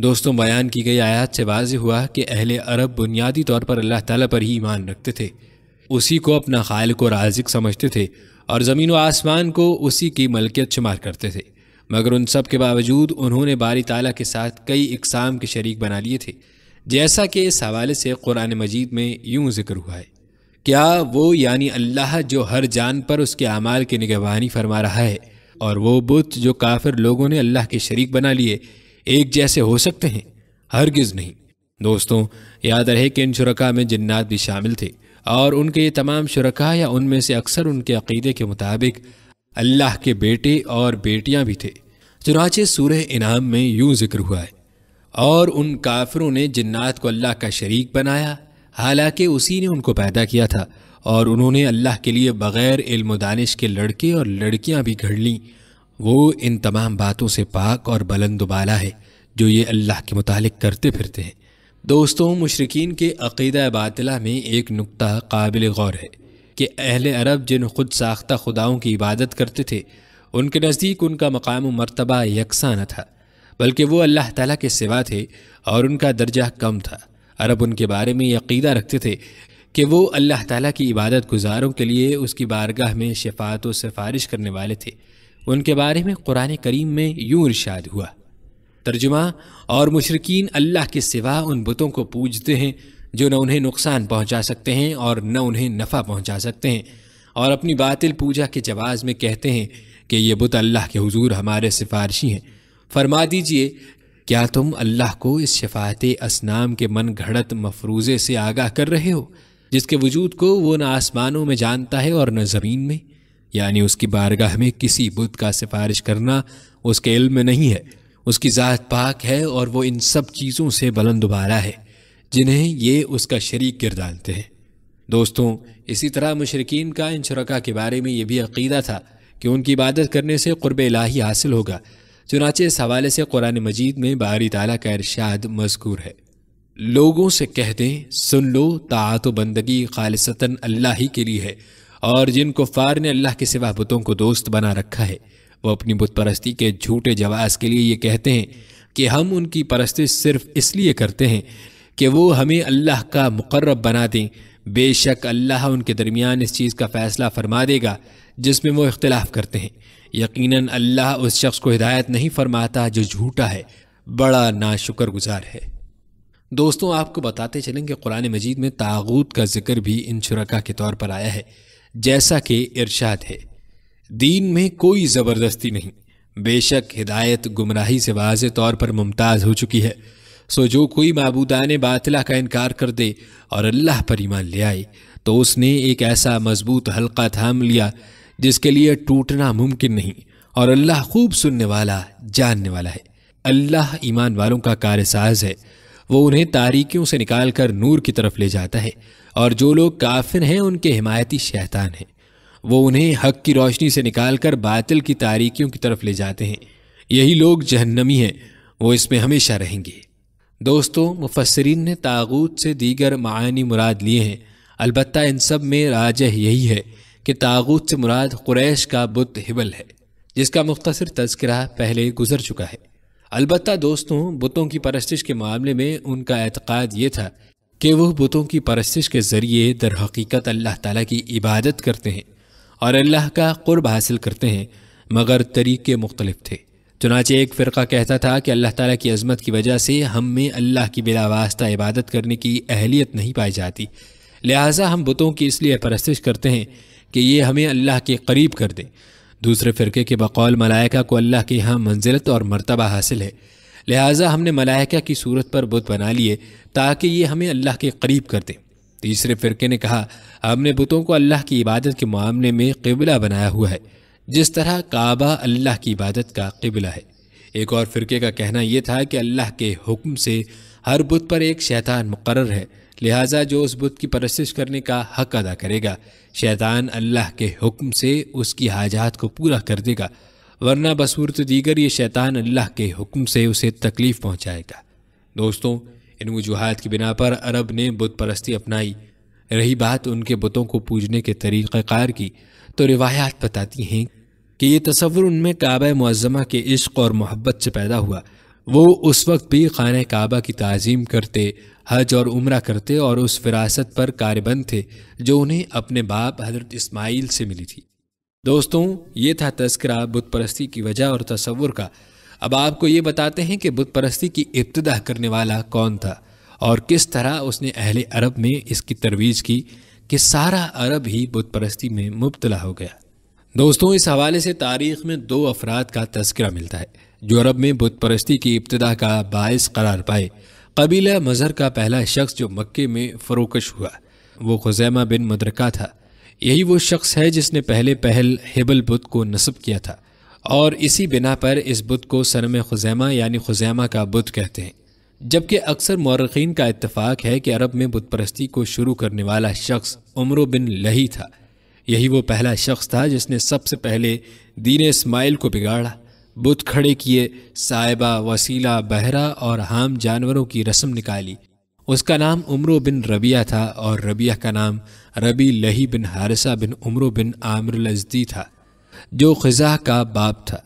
दोस्तों बयान की गई आयत से वाज हुआ कि अहले अरब बुनियादी तौर पर अल्लाह ताला पर ही ईमान रखते थे उसी को अपना खाल को राजिक समझते थे और ज़मीन व आसमान को उसी की मलकियत शुमार करते थे मगर उन सब के बावजूद उन्होंने बारी ताला के साथ कई इकसाम के शरीक बना लिए थे जैसा कि इस हवाले से कुरान मजीद में यूँ ज़िक्र हुआ है क्या वो यानी अल्लाह जो हर जान पर उसके अमाल की निगहबानी फरमा रहा है और वो बुत जो काफिर लोगों ने अल्लाह के शरीक बना लिए एक जैसे हो सकते हैं हरगिज़ नहीं दोस्तों याद रहे कि इन शुरा में जन्नात भी शामिल थे और उनके ये तमाम शुरा या उनमें से अक्सर उनके अकीदे के मुताबिक अल्लाह के बेटे और बेटियाँ भी थे चुनाचे सूर्य इनाम में यूँ ज़िक्र हुआ है और उन काफिरों ने जन्नात को अल्लाह का शरीक बनाया हालांकि उसी ने उनको पैदा किया था और उन्होंने अल्लाह के लिए बग़ैर इल्म दानिश के लड़के और लड़कियां भी घड़ लीं वो इन तमाम बातों से पाक और बुलंदबाला है जो ये अल्लाह के मुतालिक करते फिरते हैं दोस्तों मशरकिन के अक़ीदा बातला में एक नुक्ता काबिल गौर है कि अहल अरब जिन खुद साख्ता खुदाओं की इबादत करते थे उनके नज़दीक उनका मकाम मरतबा यकसा न था बल्कि वो अल्लाह ताला के सिवा थे और उनका दर्जा कम था अरब उनके बारे में यकीदा रखते थे कि वो अल्लाह ताला की इबादत गुजारों के लिए उसकी बारगाह में शफात व सिफारिश करने वाले थे उनके बारे में कुरान करीम में यूँ इर्शाद हुआ तर्जुमा और मशरकिन अल्लाह के सिवा उन बुतों को पूजते हैं जो न उन्हें नुकसान पहुंचा सकते हैं और न उन्हें नफ़ा पहुंचा सकते हैं और अपनी बातिल पूजा के जवाज़ में कहते हैं कि ये बुत अल्लाह के हुजूर हमारे सिफारशी हैं फरमा दीजिए क्या तुम अल्लाह को इस शफात असनाम के मन घड़त मफरूज़े से आगाह कर रहे हो जिसके वजूद को वो न आसमानों में जानता है और न ज़मीन में यानी उसकी बारगाह में किसी बुद्ध का सिफारिश करना उसके इल्म में नहीं है उसकी ज़ात पाक है और वो इन सब चीज़ों से बुलंदबारा है जिन्हें ये उसका शरीक गिरदानते हैं दोस्तों इसी तरह मशरकिन का इन शुरा के बारे में ये भी अकीदा था कि उनकी इबादत करने से क़ुरब इलाही हासिल होगा चुनाचे इस हवाले से कुरान मजीद में बारी ताला का इरशाद मजकूर है लोगों से कह दें सुन लो तात बंदगी खालसता अल्लाह ही के लिए है और जिन कुफ़ार ने अल्लाह के सिवा बुतों को दोस्त बना रखा है वह अपनी बुत परस्ती के झूठे जवाब के लिए ये कहते हैं कि हम उनकी परस्तिश सिर्फ इसलिए करते हैं कि वो हमें अल्लाह का मुकर्रब बना दें बेशक अल्लाह उनके दरमियान इस चीज़ का फ़ैसला फरमा देगा जिसमें वो इख्तलाफ करते हैं यकीनन अल्लाह उस शख्स को हिदायत नहीं फरमाता जो झूठा है बड़ा नाशुक्र गुजार है दोस्तों आपको बताते चलें कि कुरान मजीद में तागूत का जिक्र भी इन शुरा के तौर पर आया है जैसा कि इरशाद है दीन में कोई ज़बरदस्ती नहीं बेशक हिदायत गुमराही से वाज तौर पर मुमताज़ हो चुकी है सो जो कोई मबूदान बातला का इनकार कर दे और अल्लाह पर ईमान ले आए तो उसने एक ऐसा मजबूत हल्का थाम लिया जिसके लिए टूटना मुमकिन नहीं और अल्लाह खूब सुनने वाला जानने वाला है अल्लाह ईमान वालों का कारसाज है वो उन्हें तारीखियों से निकाल कर नूर की तरफ ले जाता है और जो लोग काफिर हैं उनके हिमायती शैतान हैं वो उन्हें हक की रोशनी से निकाल कर बातिल की तारीखियों की तरफ ले जाते हैं यही लोग जहन्नमी हैं वो इसमें हमेशा रहेंगे दोस्तों मुफसरीन ने तागूत से दीगर मायनी मुराद लिए हैं अलबत्ता इन सब में राजह यही है कि तागूत से मुराद क़ुरैश का बुत हिबल है जिसका मुख्तर तस्करा पहले गुजर चुका है अलबत् दोस्तों बुतों की परस्तिश के मामले में उनका एतक़ाद ये था कि वह बुतों की परस्तिश के ज़रिए दरहकीकत अल्लाह ताला की इबादत करते हैं और अल्लाह का क़ुरब हासिल करते हैं मगर तरीक़े मुख्तलिफ थे चुनाचे एक फ़िरका कहता था कि अल्लाह ताला की अजमत की वजह से हम में अल्लाह की बिलावास्ता इबादत करने की अहलियत नहीं पाई जाती लिहाजा हम बुतों की इसलिए परस्तिश करते हैं कि ये हमें अल्लाह के करीब कर दे दूसरे फ़िरके के बकौल मलाइका को अल्लाह के यहाँ मंजिलत और मर्तबा हासिल है लिहाजा हमने मलाइका की सूरत पर बुत बना लिए ताकि ये हमें अल्लाह के करीब कर दे तीसरे फ़िरके ने कहा हमने बुतों को अल्लाह की इबादत के मामले में किबला बनाया हुआ है जिस तरह काबा अल्लाह की इबादत का किबला है एक और फ़िरके का कहना यह था कि अल्लाह के हुक्म से हर बुत पर एक शैतान मुकर है लिहाजा जो उस बुत की परस्तिश करने का हक अदा करेगा शैतान अल्लाह के हुक्म से उसकी हाजात को पूरा कर देगा वरना बसूरत तो दीगर ये शैतान अल्लाह के हुक्म से उसे तकलीफ़ पहुँचाएगा दोस्तों इन वजूहत की बिना पर अरब ने बुत परस्ती अपनाई रही बात उनके बुतों को पूजने के तरीक़ार की तो रिवायात बताती हैं कि ये तस्वुर उनमें क़ब मज़मा के इश्क और मोहब्बत से पैदा हुआ वो उस वक्त भी खान काबा की तज़ीम करते हज और उम्र करते और उस विरासत पर कार्यबंद थे जो उन्हें अपने बाप हजरत इस्माइल से मिली थी दोस्तों ये था तस्करा बुत परस्ती की वजह और तस्वुर का अब आपको ये बताते हैं कि बुत परस्ती की इब्तदा करने वाला कौन था और किस तरह उसने अहले अरब में इसकी तरवीज की कि सारा अरब ही बुत परस्ती में मुबतला हो गया दोस्तों इस हवाले से तारीख में दो अफराद का तस्करा मिलता है जो अरब में बुत परस्ती की इब्तदा का बायस करार पाए कबीला मज़हर का पहला शख्स जो मक्के में फ़रोकश हुआ वो खुजैमा बिन मदरका था यही वो शख्स है जिसने पहले पहल हिबल बुत को नस्ब किया था और इसी बिना पर इस बुत को सनम खुजैमा यानी खुजैमा का बुत कहते हैं जबकि अक्सर मौरखीन का इतफ़ाक़ है कि अरब में बुत परस्ती को शुरू करने वाला शख्स उम्र बिन लही था यही वो पहला शख्स था जिसने सबसे पहले दीन इसमाइल को बिगाड़ा बुत खड़े किए साइबा वसीला बहरा और हाम जानवरों की रस्म निकाली उसका नाम उमरो बिन रबिया था और रबिया का नाम रबी लही बिन हारसा बिन उम्र बिन आमर लजदी था जो खजा का बाप था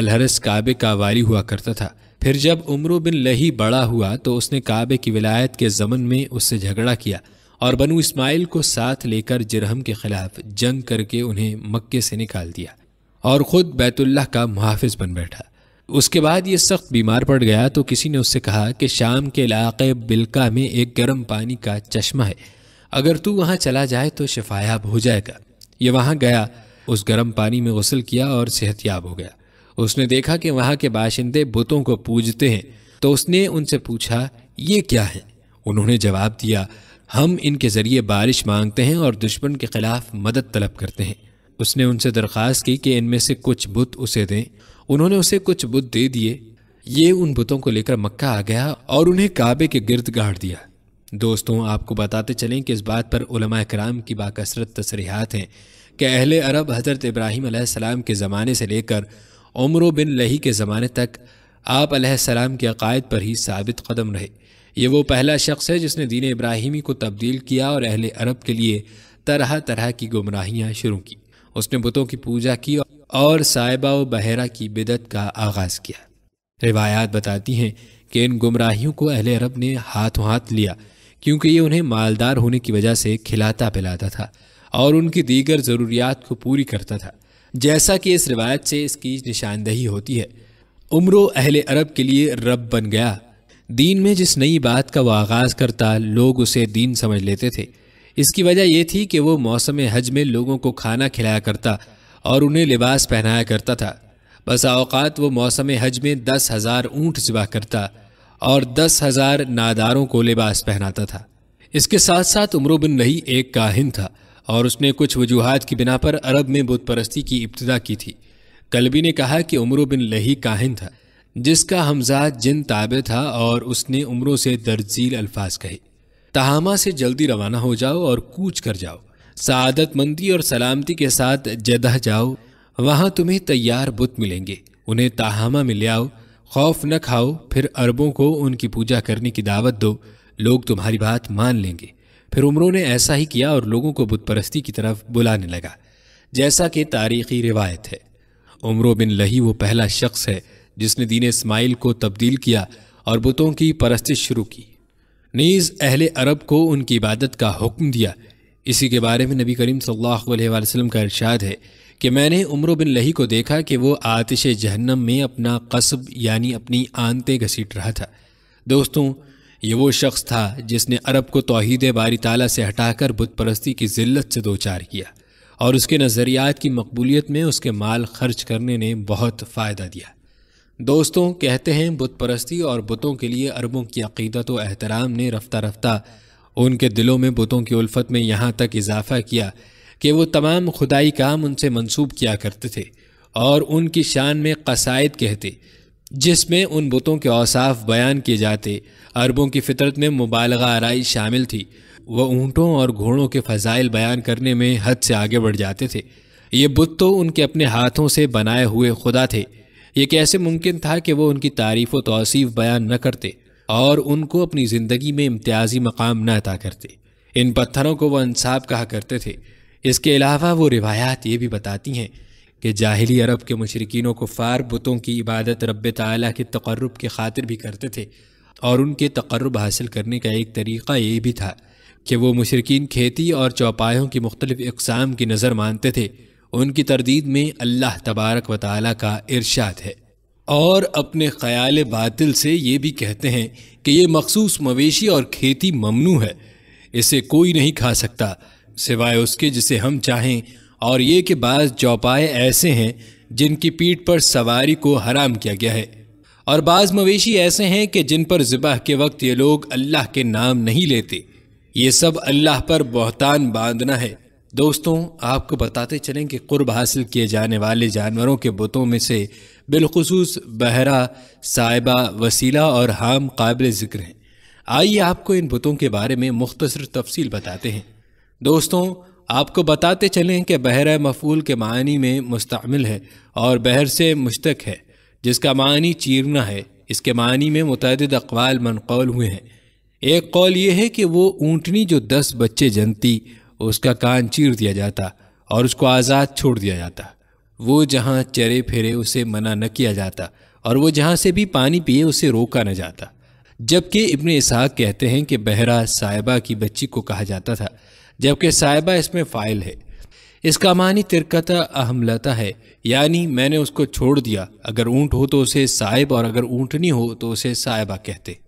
अलहरस काबे का वाली हुआ करता था फिर जब उम्र बिन लही बड़ा हुआ तो उसने काबे की विलायत के जमन में उससे झगड़ा किया और बनु इस्माइल को साथ लेकर जरहम के ख़िलाफ़ जंग करके उन्हें मक्के से निकाल दिया और ख़ुद बैतुल्ला का मुहाफ़ बन बैठा उसके बाद ये सख्त बीमार पड़ गया तो किसी ने उससे कहा कि शाम के इलाके बिल्का में एक गर्म पानी का चश्मा है अगर तू वहाँ चला जाए तो शफायाब हो जाएगा ये वहाँ गया उस गर्म पानी में गसल किया और सेहतियाब हो गया उसने देखा कि वहाँ के बाशिंदे बुतों को पूजते हैं तो उसने उनसे पूछा ये क्या है उन्होंने जवाब दिया हम इनके ज़रिए बारिश मांगते हैं और दुश्मन के ख़िलाफ़ मदद तलब करते हैं उसने उनसे दरख्वास्त की कि इनमें से कुछ बुत उसे दें उन्होंने उसे कुछ बुत दे दिए ये उन बुतों को लेकर मक्का आ गया और उन्हें काबे के गिरद गाड़ दिया दोस्तों आपको बताते चलें कि इस बात पर उलमा कराम की बाकसरत तसरीहत हैं कि अहल अरब हज़रत इब्राहिम सलाम के ज़माने से लेकर उम्र बिन लही के ज़माने तक आप सलाम के अकायद पर ही साबित कदम रहे ये वो पहला शख्स है जिसने दीन इब्राहिमी को तब्दील किया और अहल अरब के लिए तरह तरह की गुमराहियाँ शुरू की उसने बुतों की पूजा की और साहिबा व बहरा की बिदत का आगाज़ किया रिवायात बताती हैं कि इन गुमराहियों को अहले अरब ने हाथों हाथ लिया क्योंकि ये उन्हें मालदार होने की वजह से खिलाता पिलाता था और उनकी दीगर ज़रूरियात को पूरी करता था जैसा कि इस रिवायत से इसकी निशानदही होती है उम्र अहल अरब के लिए रब बन गया दीन में जिस नई बात का वो आगाज़ करता लोग उसे दीन समझ लेते थे इसकी वजह यह थी कि वो मौसम हज में लोगों को खाना खिलाया करता और उन्हें लिबास पहनाया करता था बस अवकात वो मौसम हज में दस हज़ार ऊँट जबा करता और दस हज़ार नादारों को लिबास पहनाता था इसके साथ साथ उम्र बिन लही एक काहिन था और उसने कुछ वजूहत की बिना पर अरब में बुत परस्ती की इब्तदा की थी कलबी ने कहा कि उम्र बिन लही काहिन था जिसका हमजा जिन ताबे था और उसने उम्रों से दर्जील अल्फाज कहे तहामा से जल्दी रवाना हो जाओ और कूच कर जाओ सादत मंदी और सलामती के साथ जदह जाओ वहाँ तुम्हें तैयार बुत मिलेंगे उन्हें ताहामा में ले आओ खौफ न खाओ फिर अरबों को उनकी पूजा करने की दावत दो लोग तुम्हारी बात मान लेंगे फिर उम्रों ने ऐसा ही किया और लोगों को बुत परस्ती की तरफ बुलाने लगा जैसा कि तारीखी रिवायत है उम्र बिन लही वो पहला शख्स है जिसने दीन इसमाइल को तब्दील किया और बुतों की परस्तिश शुरू की नीज़ अहल अरब को उनकी इबादत का हुक्म दिया इसी के बारे में नबी करीम सल्लल्लाहु अलैहि वसल्लम का इरशाद है कि मैंने उम्र बिन लही को देखा कि वो आतिश जहन्नम में अपना कसब यानी अपनी आनते घसीट रहा था दोस्तों ये वो शख्स था जिसने अरब को तोहद बारी ताला से हटाकर बुत की जिल्लत से दो चार किया और उसके नज़रियात की मकबूलीत में उसके माल खर्च करने ने बहुत फ़ायदा दिया दोस्तों कहते हैं बुत परस्ती और बुतों के लिए अरबों की अकीदत व एहतराम ने रफ्ता रफ्ता उनके दिलों में बुतों की उल्फत में यहाँ तक इजाफ़ा किया कि वो तमाम खुदाई काम उनसे मंसूब किया करते थे और उनकी शान में कसायद कहते जिसमें उन बुतों के औसाफ बयान किए जाते अरबों की फितरत में मुबालगा आरई शामिल थी वह ऊँटों और घोड़ों के फ़जाइल बयान करने में हद से आगे बढ़ जाते थे ये बुत तो उनके अपने हाथों से बनाए हुए खुदा थे ये कैसे मुमकिन था कि वो उनकी तारीफ़ व तोसीफ़ बयान न करते और उनको अपनी ज़िंदगी में इम्तियाजी मकाम न अदा करते इन पत्थरों को वह अनसाब कहा करते थे इसके अलावा वो रिवायात ये भी बताती हैं कि जाहली अरब के को फ़ार बुतों की इबादत रब तला के तकर्रब के ख़ातिर भी करते थे और उनके तकर्रब हासिल करने का एक तरीक़ा ये भी था कि वो मशरकिन खेती और चौपायों की मुख्तलिफ़ अकसाम की नज़र मानते थे उनकी तरदीद में अल्लाह तबारक व ताली का इर्शाद है और अपने ख्याल बातिल से ये भी कहते हैं कि ये मखसूस मवेशी और खेती ममनू है इसे कोई नहीं खा सकता सिवाय उसके जिसे हम चाहें और ये कि बाज़ चौपाए ऐसे हैं जिनकी पीठ पर सवारी को हराम किया गया है और बाज़ मवेशी ऐसे हैं कि जिन पर ज़िबह के वक्त ये लोग अल्लाह के नाम नहीं लेते ये सब अल्लाह पर बहतान बांधना है दोस्तों आपको बताते चलें कि कुर्ब हासिल किए जाने वाले जानवरों के बुतों में से बिलखसूस बहरा साइबा वसीला और हाम काबिल ज़िक्र हैं आइए आपको इन बुतों के बारे में मुख्तर तफसील बताते हैं दोस्तों आपको बताते चलें कि बहरा मफूल के मानी में मुस्तमिल है और बहर से मुश्तक है जिसका मानी चीरना है इसके मानी में मुतद अकवाल मनकौल हुए हैं एक कौल ये है कि वो ऊँटनी जो दस बच्चे जनती उसका कान चीर दिया जाता और उसको आज़ाद छोड़ दिया जाता वो जहाँ चरे फिरे उसे मना न किया जाता और वो जहाँ से भी पानी पिए उसे रोका न जाता जबकि इबन इसहाक कहते हैं कि बहरा साहिबा की बच्ची को कहा जाता था जबकि साहिबा इसमें फ़ाइल है इसका मानी तिरकता अहमलता है यानी मैंने उसको छोड़ दिया अगर ऊँट हो तो उसे साहिब और अगर ऊँटनी हो तो उसे साहिबा कहते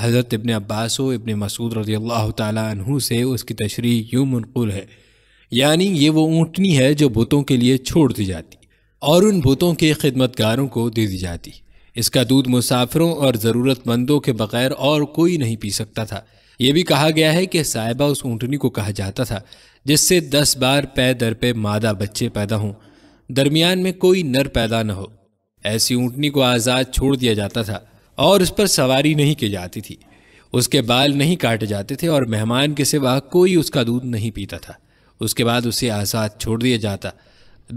हज़रत इबन अब्बास इबन मसूद रजी अल्लाह तु से उसकी तशरी यूँ मनकूल है यानी ये वो ऊँटनी है जो बुतों के लिए छोड़ दी जाती और उन बुतों के खिदमतगारों को दे दी जाती इसका दूध मुसाफिरों और ज़रूरतमंदों के बग़ैर और कोई नहीं पी सकता था यह भी कहा गया है कि साहिबा उस ऊँटनी को कहा जाता था जिससे दस बार पै दर पे मादा बच्चे पैदा हों दरमियान में कोई नर पैदा न हो ऐसी ऊँटनी को आज़ाद छोड़ दिया जाता था और उस पर सवारी नहीं की जाती थी उसके बाल नहीं काटे जाते थे और मेहमान के सिवा कोई उसका दूध नहीं पीता था उसके बाद उसे आज़ाद छोड़ दिया जाता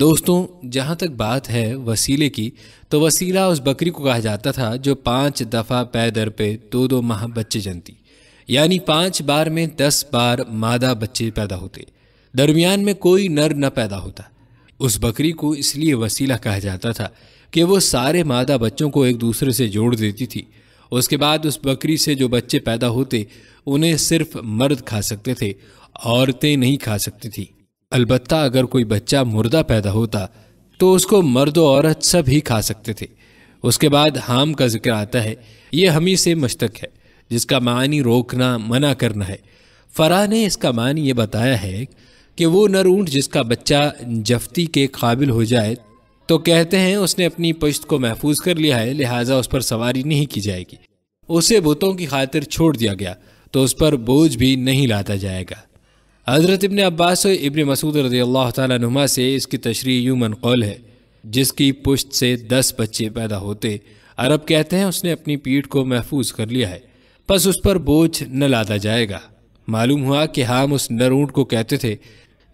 दोस्तों जहाँ तक बात है वसीले की तो वसीला उस बकरी को कहा जाता था जो पाँच दफ़ा पैदर पे दो दो माह बच्चे जनती यानी पाँच बार में दस बार मादा बच्चे पैदा होते दरमियान में कोई नर न पैदा होता उस बकरी को इसलिए वसीला कहा जाता था कि वो सारे मादा बच्चों को एक दूसरे से जोड़ देती थी उसके बाद उस बकरी से जो बच्चे पैदा होते उन्हें सिर्फ मर्द खा सकते थे औरतें नहीं खा सकती थी अलबत् अगर कोई बच्चा मुर्दा पैदा होता तो उसको मर्द औरत सब ही खा सकते थे उसके बाद हाम का जिक्र आता है ये हमी से मशतक है जिसका मानी रोकना मना करना है फराह ने इसका मानी ये बताया है कि वो नर ऊँट जिसका बच्चा जफ्ती के काबिल हो जाए तो कहते हैं उसने अपनी पश्त को महफूज कर लिया है लिहाजा उस पर सवारी नहीं की जाएगी उसे बुतों की खातिर छोड़ दिया गया तो उस पर बोझ भी नहीं लाता जाएगा हज़रत इबन अब्बास इबन मसूद रजी अल्लाह तुमा से इसकी तशरी यूमन कौल है जिसकी पुश्त से दस बच्चे पैदा होते अरब कहते हैं उसने अपनी पीठ को महफूज कर लिया है बस उस पर बोझ न लादा जाएगा मालूम हुआ कि हम उस नरूट को कहते थे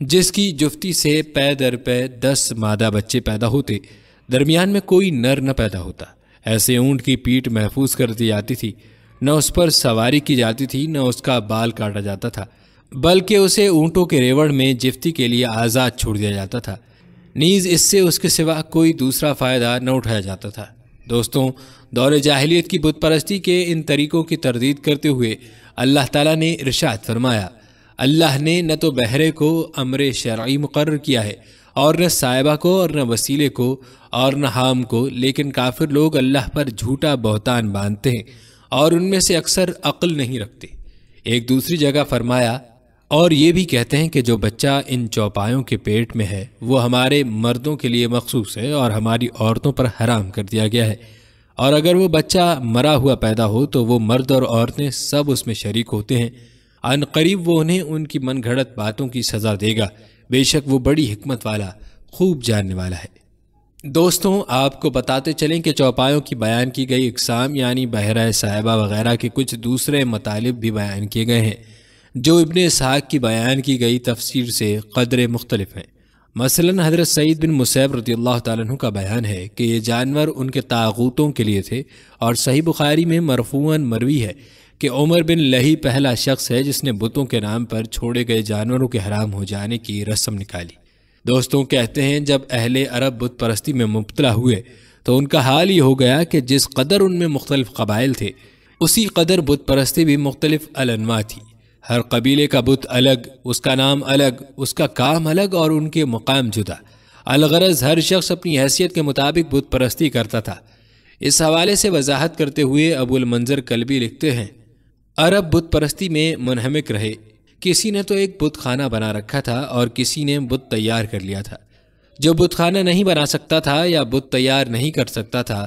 जिसकी जुफ्ती से पै दर पै दस मादा बच्चे पैदा होते दरमियान में कोई नर न पैदा होता ऐसे ऊंट की पीठ महफूज कर दी जाती थी न उस पर सवारी की जाती थी न उसका बाल काटा जाता था बल्कि उसे ऊँटों के रेवड़ में जिफ्ती के लिए आज़ाद छोड़ दिया जाता था नीज़ इससे उसके सिवा कोई दूसरा फ़ायदा न उठाया जाता था दोस्तों दौर जाहिलियत की बुतपरस्ती के इन तरीक़ों की तरदीद करते हुए अल्लाह ताला ने इरशाद फरमाया अल्लाह ने न तो बहरे को अमर शर्य मुकर किया है और न साहिबा को और न वसीले को और न हाम को लेकिन काफिर लोग अल्लाह पर झूठा बहतान बांधते हैं और उनमें से अक्सर अक्ल नहीं रखते एक दूसरी जगह फरमाया और ये भी कहते हैं कि जो बच्चा इन चौपायों के पेट में है वो हमारे मर्दों के लिए मखसूस है और हमारी औरतों पर हराम कर दिया गया है और अगर वो बच्चा मरा हुआ पैदा हो तो वो मर्द और औरतें सब उसमें शरीक होते हैं अन करीब वो उन्हें उनकी मन घड़त बातों की सज़ा देगा बेशक वो बड़ी हमत वाला खूब जानने वाला है दोस्तों आपको बताते चलें कि चौपायों की बयान की गई इकसाम यानी बहरा साहिबा वगैरह के कुछ दूसरे मतालब भी बयान किए गए हैं जो इबन साग की बयान की गई तफसीर से कदर मुख्तलिफ हैं मसला हज़रत सईद बिन मुसैब रदी अल्लाह तु का बयान है कि ये जानवर उनके तागूतों के लिए थे और सही बुखारी में मरफूआन मरवी है कि उमर बिन लही पहला शख्स है जिसने बुतों के नाम पर छोड़े गए जानवरों के हराम हो जाने की रस्म निकाली दोस्तों कहते हैं जब अहले अरब बुत परस्ती में मुबतला हुए तो उनका हाल ही हो गया कि जिस कदर उनमें मुख्तलिफ़ कबाइल थे उसी कदर बुत परस्ती भी मुख्तलिफ़ अलनवा थी हर कबीले का बुत अलग उसका नाम अलग उसका काम अलग और उनके मुकाम जुदा अलगरज हर शख्स अपनी हैसियत के मुताबिक बुत परस्ती करता था इस हवाले से वजाहत करते हुए अबुल मंजर कलबी लिखते हैं अरब बुत परस्ती में मुनहमिक रहे किसी ने तो एक बुत खाना बना रखा था और किसी ने बुत तैयार कर लिया था जो बुत खाना नहीं बना सकता था या बुत तैयार नहीं कर सकता था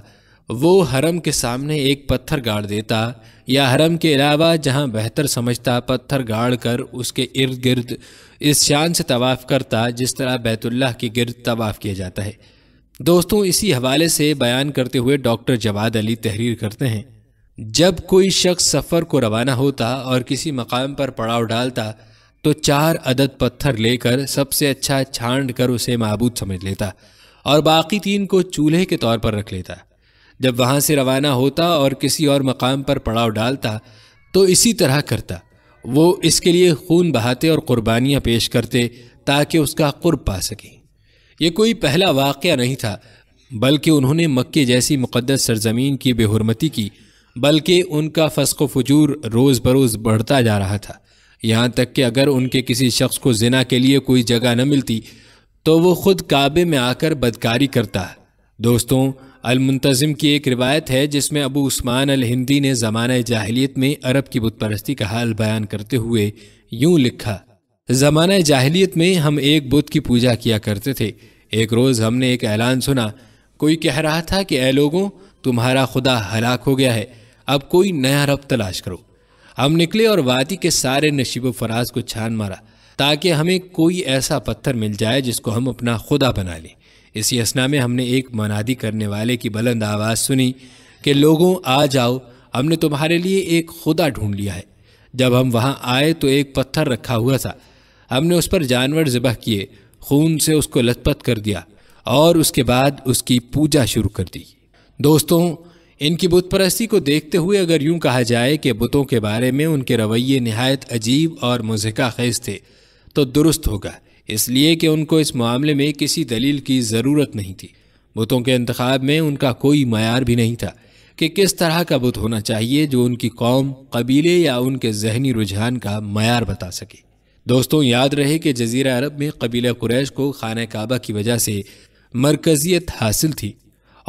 वो हरम के सामने एक पत्थर गाड़ देता या हरम के अलावा जहाँ बेहतर समझता पत्थर गाड़ कर उसके इर्द गिर्द इस शान से तवाफ़ करता जिस तरह बैतुल्लाह के गिर्द तवाफ़ किया जाता है दोस्तों इसी हवाले से बयान करते हुए डॉक्टर जवाद अली तहरीर करते हैं जब कोई शख्स सफ़र को रवाना होता और किसी मकाम पर पड़ाव डालता तो चार अदद पत्थर लेकर सबसे अच्छा छांड कर उसे मबूद समझ लेता और बाकी तीन को चूल्हे के तौर पर रख लेता जब वहाँ से रवाना होता और किसी और मकाम पर पड़ाव डालता तो इसी तरह करता वो इसके लिए खून बहाते और क़ुरबानियाँ पेश करते ताकि उसका कुर्ब पा सकें यह कोई पहला वाक़ नहीं था बल्कि उन्होंने मक्के जैसी मुक़दस सरजमीन की बेहरमती की बल्कि उनका फसको फजूर रोज़ बरोज़ बढ़ता जा रहा था यहाँ तक कि अगर उनके किसी शख्स को जिना के लिए कोई जगह न मिलती तो वो ख़ुद काबे में आकर बदकारी करता है दोस्तों अलमुंतज़म की एक रिवायत है जिसमें अबू उस्मान अल हिंदी ने ज़माना जाहलीत में अरब की बुतपरस्ती का हाल बयान करते हुए यूं लिखा ज़माना जाहलीत में हम एक बुत की पूजा किया करते थे एक रोज़ हमने एक ऐलान सुना कोई कह रहा था कि ए लोगों तुम्हारा खुदा हलाक हो गया है अब कोई नया रब तलाश करो हम निकले और वादी के सारे नशीब फराज को छान मारा ताकि हमें कोई ऐसा पत्थर मिल जाए जिसको हम अपना खुदा बना लें इसी असना में हमने एक मनादी करने वाले की बुलंद आवाज़ सुनी कि लोगों आ जाओ हमने तुम्हारे लिए एक खुदा ढूंढ लिया है जब हम वहाँ आए तो एक पत्थर रखा हुआ था हमने उस पर जानवर ज़बह किए खून से उसको लथपथ कर दिया और उसके बाद उसकी पूजा शुरू कर दी दोस्तों इनकी बुत परस्ती को देखते हुए अगर यूं कहा जाए कि बुतों के बारे में उनके रवैये नहायत अजीब और मुजिका खेज थे तो दुरुस्त होगा इसलिए कि उनको इस मामले में किसी दलील की ज़रूरत नहीं थी बुतों के इंतखब में उनका कोई मैार भी नहीं था कि किस तरह का बुत होना चाहिए जो उनकी कौम कबीले या उनके जहनी रुझान का मैार बता सके दोस्तों याद रहे कि जजीरा अरब में कबीला कुरैश को खाना काबा की वजह से मरकजियत हासिल थी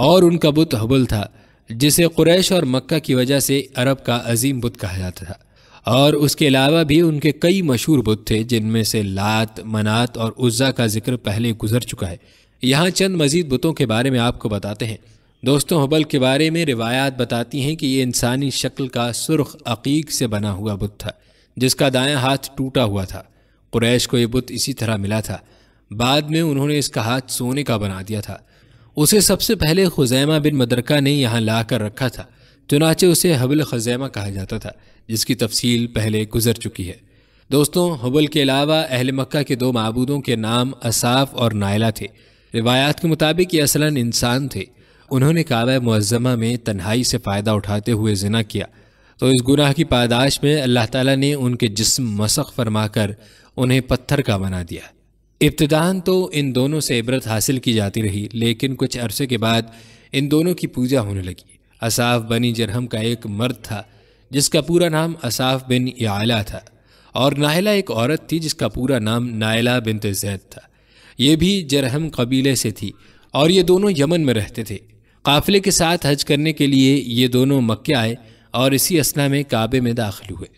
और उनका बुत हबल था जिसे कुरैश और मक्का की वजह से अरब का अजीम बुत कहा जाता था और उसके अलावा भी उनके कई मशहूर बुत थे जिनमें से लात मनात और उज्जा का जिक्र पहले गुजर चुका है यहाँ चंद मजीद बुतों के बारे में आपको बताते हैं दोस्तों हबल के बारे में रिवायात बताती हैं कि ये इंसानी शक्ल का सुर्ख अकीक से बना हुआ बुत था जिसका दाया हाथ टूटा हुआ था कुरैश को ये बुत इसी तरह मिला था बाद में उन्होंने इसका हाथ सोने का बना दिया था उसे सबसे पहले खुजैमा बिन मदरका ने यहाँ ला कर रखा था चुनाचे उसे हबल खजैमा कहा जाता था जिसकी तफसील पहले गुजर चुकी है दोस्तों हबल के अलावा अहल मक्का के दो मबूदों के नाम असाफ और नायला थे रिवायात के मुताबिक ये असला इंसान थे उन्होंने काबा मुजमा में तन्हाई से फ़ायदा उठाते हुए जना किया तो इस गुनाह की पादाश में अल्लाह ताला ने उनके जिस्म मसक फरमा कर उन्हें पत्थर का बना दिया इब्तदान तो इन दोनों से इबरत हासिल की जाती रही लेकिन कुछ अरसे के बाद इन दोनों की पूजा होने लगी असाफ बनी जरहम का एक मर्द था जिसका पूरा नाम असाफ बिन याला था और नाहला एक औरत थी जिसका पूरा नाम नायला बिन तजैद था ये भी जरहम कबीले से थी और ये दोनों यमन में रहते थे काफ़िले के साथ हज करने के लिए ये दोनों मक्के आए और इसी असना में काबे में दाखिल हुए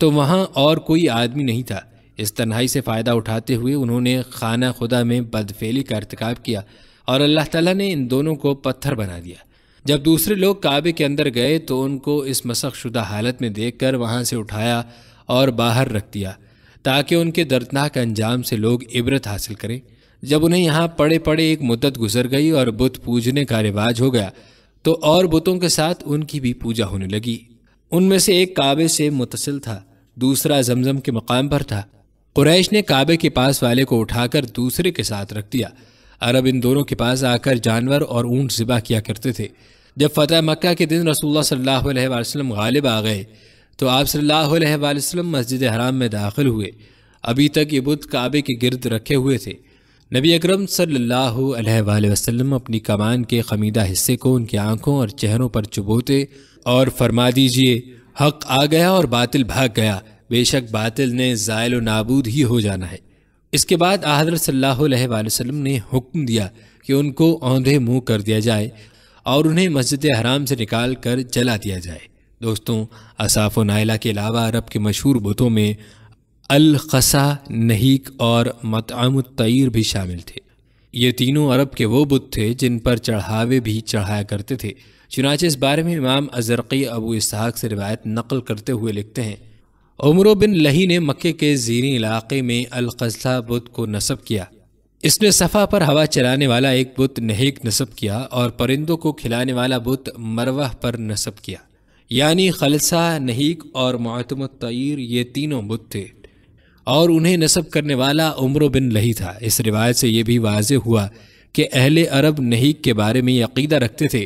तो वहाँ और कोई आदमी नहीं था इस तन्हाई से फ़ायदा उठाते हुए उन्होंने खाना खुदा में बदफेली का अरतकब किया और अल्लाह ताला ने इन दोनों को पत्थर बना दिया जब दूसरे लोग काबे के अंदर गए तो उनको इस मशक़शुदा हालत में देख कर वहाँ से उठाया और बाहर रख दिया ताकि उनके दर्दनाक अंजाम से लोग इबरत हासिल करें जब उन्हें यहाँ पड़े पड़े एक मुद्दत गुजर गई और बुत पूजने का रिवाज हो गया तो और बुतों के साथ उनकी भी पूजा होने लगी उनमें से एक काबे से मुतसिल था दूसरा जमजम के मकाम पर था कुरैश ने काबे के पास वाले को उठाकर दूसरे के साथ रख दिया अरब इन दोनों के पास आकर जानवर और ऊंट ज़िबा किया करते थे जब फ़तेह मक्का के दिन रसूलुल्लाह सल्लल्लाहु अलैहि वसल्लम गालिब आ गए तो आप सल्लल्लाहु अलैहि वसल्लम मस्जिद हराम में दाखिल हुए अभी तक ये बुत काबे के गिरद रखे हुए थे नबी अकरम सल्लल्लाहु अलैहि वसल्लम अपनी कमान के खमीदा हिस्से को उनकी आँखों और चेहरों पर चुबोते और फरमा दीजिए हक आ गया और बातिल भाग गया बेशक बातिल ने ज़ायल नाबूद ही हो जाना है इसके बाद आहदर सल्लल्लाहु ने हुक्म दिया कि उनको औंधे मुँह कर दिया जाए और उन्हें मस्जिद हराम से निकाल कर जला दिया जाए दोस्तों असाफ़ नायला के अलावा अरब के मशहूर बुतों में अलखसा नहीक और मतम तयर भी शामिल थे ये तीनों अरब के वो बुत थे जिन पर चढ़ावे भी चढ़ाया करते थे चुनाचे इस बारे में इमाम अजरक़ी अबू इसहाक से रिवायत नकल करते हुए लिखते हैं उमरो बिन लही ने मक्के के जीरी इलाके में अलकस्ला बुत को नस्ब किया इसने सफ़ा पर हवा चलाने वाला एक बुत नहेक नस्ब किया और परिंदों को खिलाने वाला बुत मरवह पर नस्ब किया यानी खलसा नहीक और मातम तयर ये तीनों बुत थे और उन्हें नस्ब करने वाला उम्र बिन लही था इस रिवायत से यह भी वाज हुआ कि अहल अरब नहीक के बारे में यकीदा रखते थे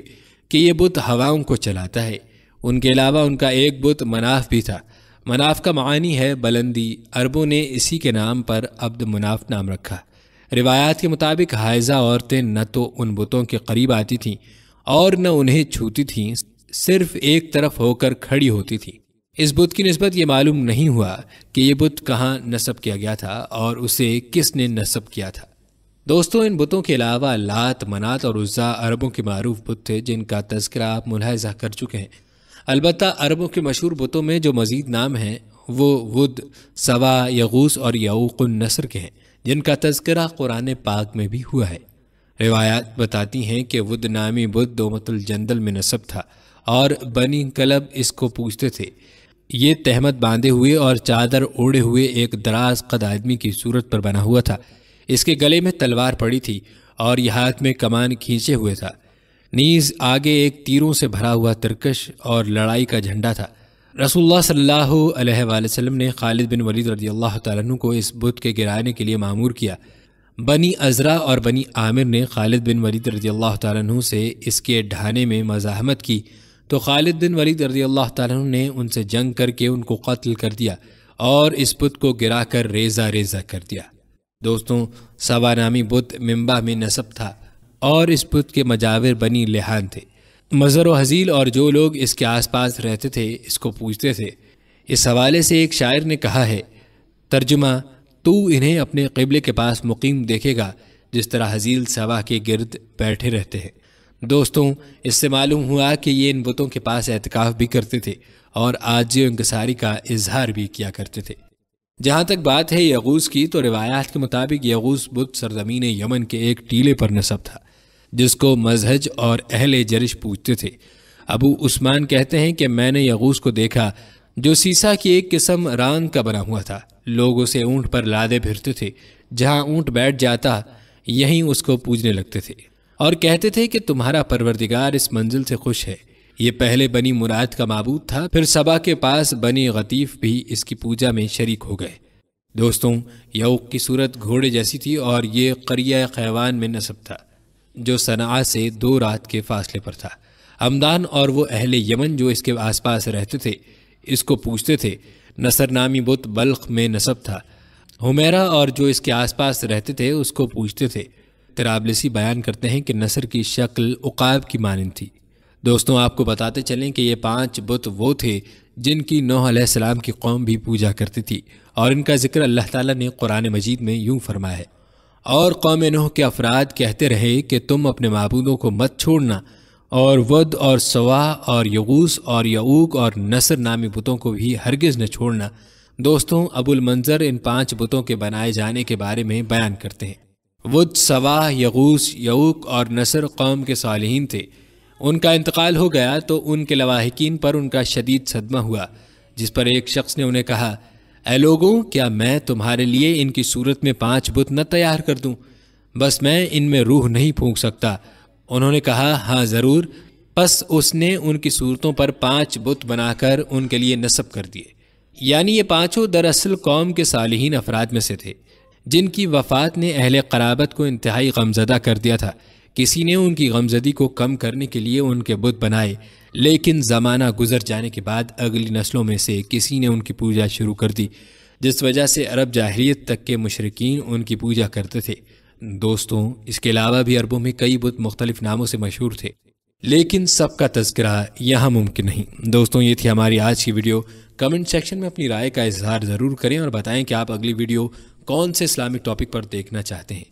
कि ये बुत हवाओं को चलाता है उनके अलावा उनका एक बुत मनाफ भी था मनाफ का मानी है बुलंदी अरबों ने इसी के नाम पर अब्द मुनाफ नाम रखा रिवायात के मुताबिक हायजा औरतें न तो उन बुतों के करीब आती थीं और न उन्हें छूती थीं सिर्फ एक तरफ होकर खड़ी होती थीं इस बुत की नस्बत ये मालूम नहीं हुआ कि ये बुत कहाँ नस्ब किया गया था और उसे किसने नस्ब किया था दोस्तों इन बुतों के अलावा लात मनात और उज़ा अरबों के मरूफ बुत थे जिनका तस्करा आप मुलाजा कर चुके हैं अलबत् अरबों के मशहूर बुतों में जो मज़ीद नाम हैं वो वुद सवा यगूस और यऊक़ नसर के हैं जिनका तस्करा कुरान पाक में भी हुआ है रिवायात बताती हैं कि वुद नामी बुद्ध दोमतुल जंदल में नसब था और बनी कलब इसको पूछते थे ये तहमत बांधे हुए और चादर ओढ़े हुए एक दराज कद आदमी की सूरत पर बना हुआ था इसके गले में तलवार पड़ी थी और यह हाथ में कमान खींचे हुए था नीज आगे एक तीरों से भरा हुआ तिरकश और लड़ाई का झंडा था रसूलुल्लाह सल्लल्लाहु अलैहि वसल्लम ने खालिद बिन वलीद रजी अल्लाह तु को इस बुत के गिराने के लिए मामूर किया बनी अजरा और बनी आमिर ने खालिद बिन वलीद रजी अल्लाह तु से इसके ढाने में मज़ामत की तो खालिद बिन वलीद रजी अल्लाह तु ने उनसे जंग करके उनको कत्ल कर दिया और इस बुत को गिरा कर रेजा रेजा कर दिया दोस्तों सवानामी बुत मिम्बा में नसब था और इस बुत के मजावर बनी लिहान थे मज़र व हजील और जो लोग इसके आसपास रहते थे इसको पूछते थे इस हवाले से एक शायर ने कहा है तर्जुमा तू इन्हें अपने कबले के पास मुकीम देखेगा जिस तरह हजील सवा के गिरद बैठे रहते हैं दोस्तों इससे मालूम हुआ कि ये इन बुतों के पास एहतिकाफ़ भी करते थे और आज इंकसारी का इजहार भी किया करते थे जहाँ तक बात है यगूस की तो रिवायात के मुताबिक यगूस बुत सरजमीन यमन के एक टीले पर नसब था जिसको मजहज और अहल जरिश पूछते थे अबू उस्मान कहते हैं कि मैंने यगूस को देखा जो सीसा की एक किस्म रांग का बना हुआ था लोग उसे ऊँट पर लादे फिरते थे जहाँ ऊँट बैठ जाता यहीं उसको पूजने लगते थे और कहते थे कि तुम्हारा परवरदिगार इस मंजिल से खुश है ये पहले बनी मुराद का मबूद था फिर सबा के पास बनी गतीफ़ भी इसकी पूजा में शरीक हो गए दोस्तों यऊक की सूरत घोड़े जैसी थी और ये करिया खैवान में नसब था जो सना से दो रात के फासले पर था हमदान और वो अहले यमन जो इसके आसपास रहते थे इसको पूछते थे नसर नामी बुत बल्ख में नसब था हुमेरा और जो इसके आसपास रहते थे उसको पूछते थे तराबलिसी बयान करते हैं कि नसर की शक्ल उकाब की मानंद थी दोस्तों आपको बताते चलें कि ये पांच बुत वो थे जिनकी नूह सलाम की कौम भी पूजा करती थी और इनका जिक्र अल्लाह ताला ने कुरान मजीद में यूं फरमाया है और कौम नूह के अफराद कहते रहे कि तुम अपने मबूदों को मत छोड़ना और वद और सवा और यगूस और यऊक और नसर नामी बुतों को भी हरगिज़ न छोड़ना दोस्तों अबुल मंज़र इन पांच बुतों के बनाए जाने के बारे में बयान करते हैं वद सवा यगूस यऊक और नसर कौम के सालहीन थे उनका इंतकाल हो गया तो उनके लवाहकिन पर उनका शदीद सदमा हुआ जिस पर एक शख्स ने उन्हें कहा ए लोगों क्या मैं तुम्हारे लिए इनकी सूरत में पांच बुत न तैयार कर दूं? बस मैं इनमें रूह नहीं फूंक सकता उन्होंने कहा हाँ ज़रूर बस उसने उनकी सूरतों पर पांच बुत बनाकर उनके लिए नस्ब कर दिए यानी ये पांचों दरअसल कौम के सालहीन अफराद में से थे जिनकी वफ़ात ने अहल कराबत को इंतहाई गमजदा कर दिया था किसी ने उनकी गमजदी को कम करने के लिए उनके बुत बनाए लेकिन ज़माना गुजर जाने के बाद अगली नस्लों में से किसी ने उनकी पूजा शुरू कर दी जिस वजह से अरब जाहिरियत तक के मशरकिन उनकी पूजा करते थे दोस्तों इसके अलावा भी अरबों में कई बुत मुख्तलिफ नामों से मशहूर थे लेकिन सबका तस्करा यहाँ मुमकिन नहीं दोस्तों ये थी हमारी आज की वीडियो कमेंट सेक्शन में अपनी राय का इजहार ज़रूर करें और बताएं कि आप अगली वीडियो कौन से इस्लामिक टॉपिक पर देखना चाहते हैं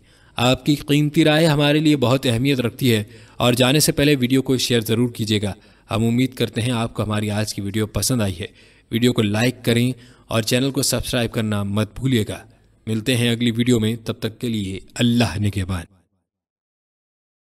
आपकी कीमती राय हमारे लिए बहुत अहमियत रखती है और जाने से पहले वीडियो को शेयर ज़रूर कीजिएगा हम उम्मीद करते हैं आपको हमारी आज की वीडियो पसंद आई है वीडियो को लाइक करें और चैनल को सब्सक्राइब करना मत भूलिएगा मिलते हैं अगली वीडियो में तब तक के लिए अल्लाह निगेबान